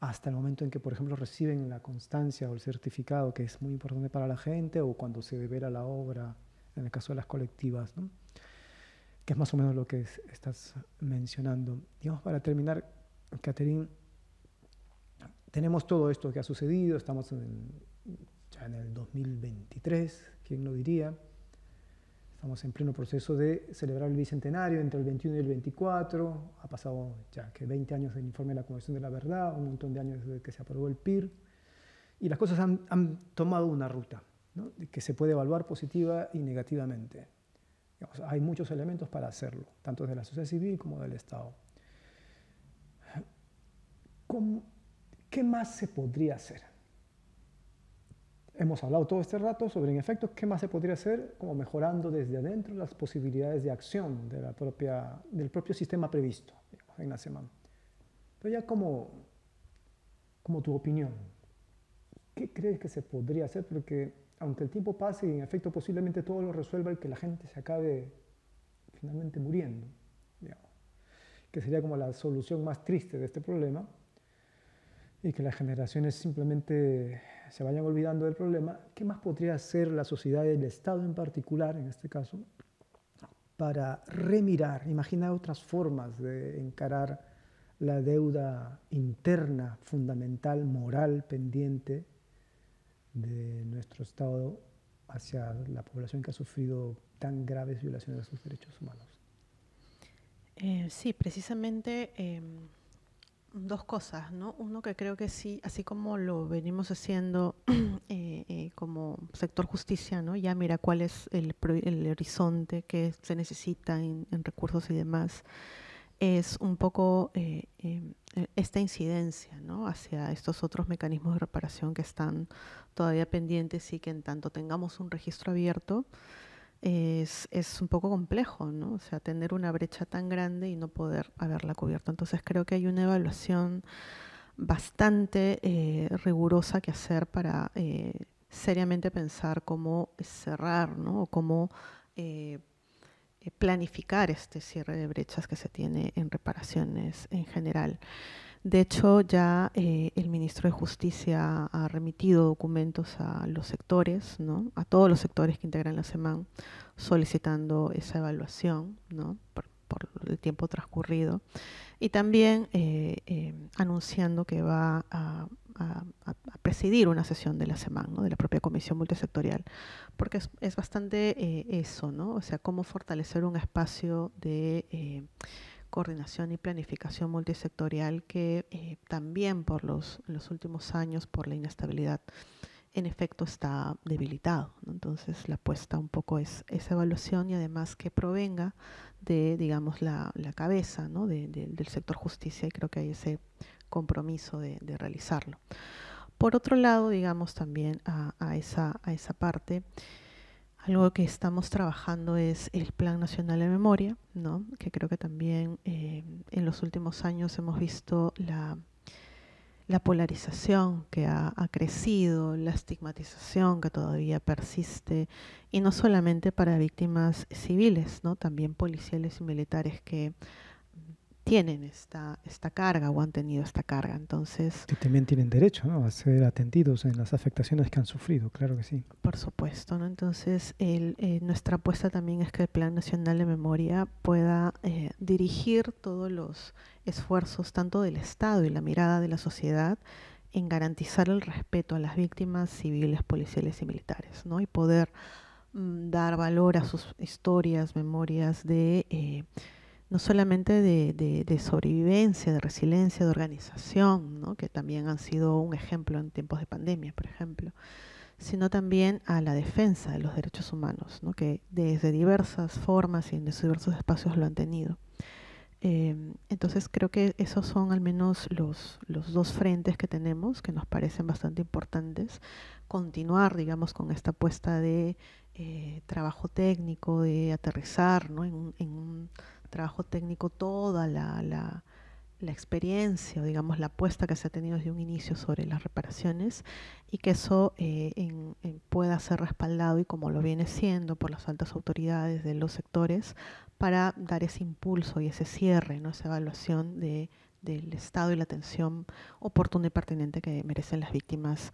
hasta el momento en que, por ejemplo, reciben la constancia o el certificado, que es muy importante para la gente, o cuando se devela la obra, en el caso de las colectivas, que es más o menos lo que estás mencionando. Digamos, para terminar, Catherine, tenemos todo esto que ha sucedido, estamos en, ya en el 2023, ¿quién lo diría? Estamos en pleno proceso de celebrar el Bicentenario entre el 21 y el 24. Ha pasado ya que 20 años del informe de la Convención de la Verdad, un montón de años desde que se aprobó el PIR. Y las cosas han, tomado una ruta que se puede evaluar positiva y negativamente. hay muchos elementos para hacerlo, tanto de la sociedad civil como del Estado. ¿Qué más se podría hacer? Hemos hablado todo este rato sobre, en efecto, qué más se podría hacer como mejorando desde adentro las posibilidades de acción de la propia, del propio sistema previsto en la semana. Pero ya como, como tu opinión, ¿qué crees que se podría hacer? Porque aunque el tiempo pase y en efecto posiblemente todo lo resuelva el que la gente se acabe finalmente muriendo, que sería como la solución más triste de este problema, y que las generaciones simplemente se vayan olvidando del problema, ¿qué más podría hacer la sociedad, el Estado en particular, en este caso, para remirar, imaginar otras formas de encarar la deuda interna, fundamental, moral, pendiente de nuestro Estado hacia la población que ha sufrido tan graves violaciones de sus derechos humanos? Eh, sí, precisamente. Em, dos cosas, ¿no? Uno que creo que sí, así como lo venimos haciendo <clears throat> eh, eh, como sector justicia, ¿no? Ya mira cuál es el, horizonte que se necesita en, recursos y demás, es un poco eh, e, esta incidencia, Hacia estos otros mecanismos de reparación que están todavía pendientes y que en tanto tengamos un registro abierto, es, es, un poco complejo, ¿no? O sea, tener una brecha tan grande y no poder haberla cubierto. Entonces creo que hay una evaluación bastante eh, rigurosa que hacer para eh, seriamente pensar cómo cerrar, O cómo eh, planificar este cierre de brechas que se tiene en reparaciones en general. De hecho, ya eh, el ministro de Justicia ha remitido documentos a los sectores, ¿no? a todos los sectores que integran la SEMAN, solicitando esa evaluación ¿no? por, el tiempo transcurrido y también eh, eh, anunciando que va a, presidir una sesión de la SEMAN, ¿no? de la propia comisión multisectorial, porque es, bastante eso, ¿no? o sea, cómo fortalecer un espacio de coordinación y planificación multisectorial que eh, también por los, últimos años, por la inestabilidad, en efecto está debilitado. Entonces la apuesta un poco es esa evaluación y además que provenga de, digamos, la, cabeza del sector justicia y creo que hay ese compromiso de, realizarlo. Por otro lado, digamos también a, a, esa, a esa parte, algo que estamos trabajando es el Plan Nacional de Memoria, ¿no? que creo que también eh, en los últimos años hemos visto la, polarización que ha, ha, crecido, la estigmatización que todavía persiste, y no solamente para víctimas civiles, ¿no? también policiales y militares que tienen esta, esta carga o han tenido esta carga. Entonces, que también tienen derecho a ser atendidos en las afectaciones que han sufrido, claro que sí. Por supuesto, ¿no? entonces eh, nuestra apuesta también es que el Plan Nacional de Memoria pueda eh, dirigir todos los esfuerzos, tanto del Estado y la mirada de la sociedad, en garantizar el respeto a las víctimas civiles, policiales y militares, ¿no? y poder mm, dar valor a sus historias, memorias de... Eh, no solamente de, sobrevivencia, de resiliencia, de organización, que también han sido un ejemplo en tiempos de pandemia, por ejemplo, sino también a la defensa de los derechos humanos, que desde diversas formas y en diversos espacios lo han tenido. Em, entonces creo que esos son al menos los, los, dos frentes que tenemos, que nos parecen bastante importantes. Continuar, digamos, con esta apuesta de eh, trabajo técnico, de aterrizar ¿no? en, en un trabajo técnico toda la, experiencia, o digamos la apuesta que se ha tenido desde un inicio sobre las reparaciones y que eso eh, pueda ser respaldado y como lo viene siendo por las altas autoridades de los sectores para dar ese impulso y ese cierre, ¿no? esa evaluación del Estado y la atención oportuna y pertinente que merecen las víctimas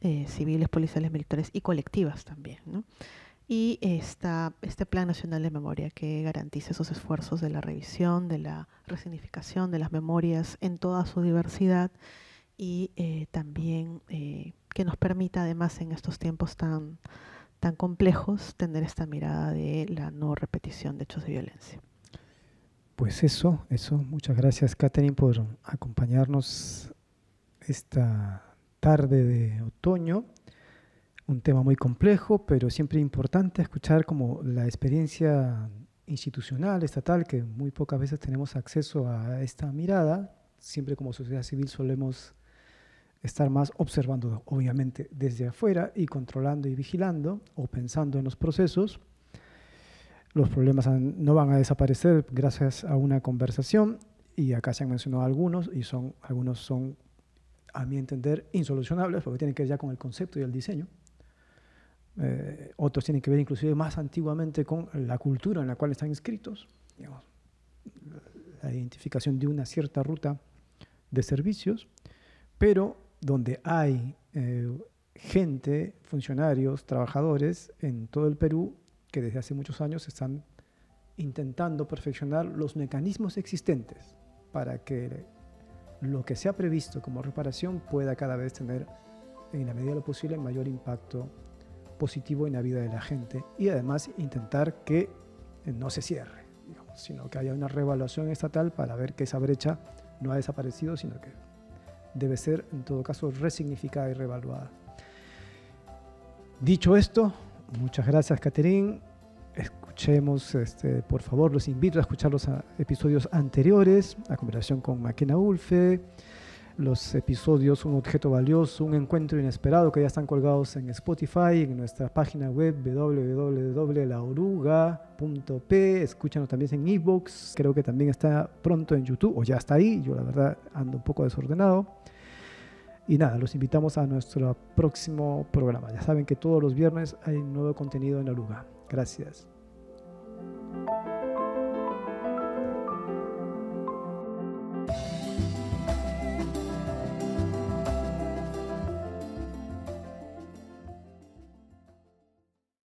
eh, civiles, policiales, militares y colectivas también. ¿no? y este Plan Nacional de Memoria que garantiza esos esfuerzos de la revisión, de la resignificación de las memorias en toda su diversidad y eh, también eh, que nos permita además en estos tiempos tan, tan complejos tener esta mirada de la no repetición de hechos de violencia. Pues eso, eso. Muchas gracias, Catherine, por acompañarnos esta tarde de otoño un tema muy complejo, pero siempre importante escuchar como la experiencia institucional, estatal, que muy pocas veces tenemos acceso a esta mirada. Siempre como sociedad civil solemos estar más observando, obviamente, desde afuera y controlando y vigilando o pensando en los procesos. Los problemas no van a desaparecer gracias a una conversación y acá se han mencionado algunos y son, algunos son, a mi entender, insolucionables porque tienen que ver ya con el concepto y el diseño. Eh, otros tienen que ver inclusive más antiguamente con la cultura en la cual están inscritos, digamos, la identificación de una cierta ruta de servicios, pero donde hay eh, gente, funcionarios, trabajadores en todo el Perú que desde hace muchos años están intentando perfeccionar los mecanismos existentes para que lo que se ha previsto como reparación pueda cada vez tener, en la medida de lo posible, mayor impacto positivo en la vida de la gente y además intentar que eh, no se cierre, sino que haya una revaluación estatal para ver que esa brecha no ha desaparecido, sino que debe ser en todo caso resignificada y revaluada. Dicho esto, muchas gracias Caterín. Escuchemos, este, por favor, los invito a escuchar los ah, episodios anteriores, la conversación con Maquena Ulfe los episodios Un objeto valioso, Un encuentro inesperado, que ya están colgados en Spotify, en nuestra página web www.laoruga.p. Escúchanos también en eBooks. creo que también está pronto en YouTube, o ya está ahí, yo la verdad ando un poco desordenado. Y nada, los invitamos a nuestro próximo programa. Ya saben que todos los viernes hay nuevo contenido en La Oruga. Gracias.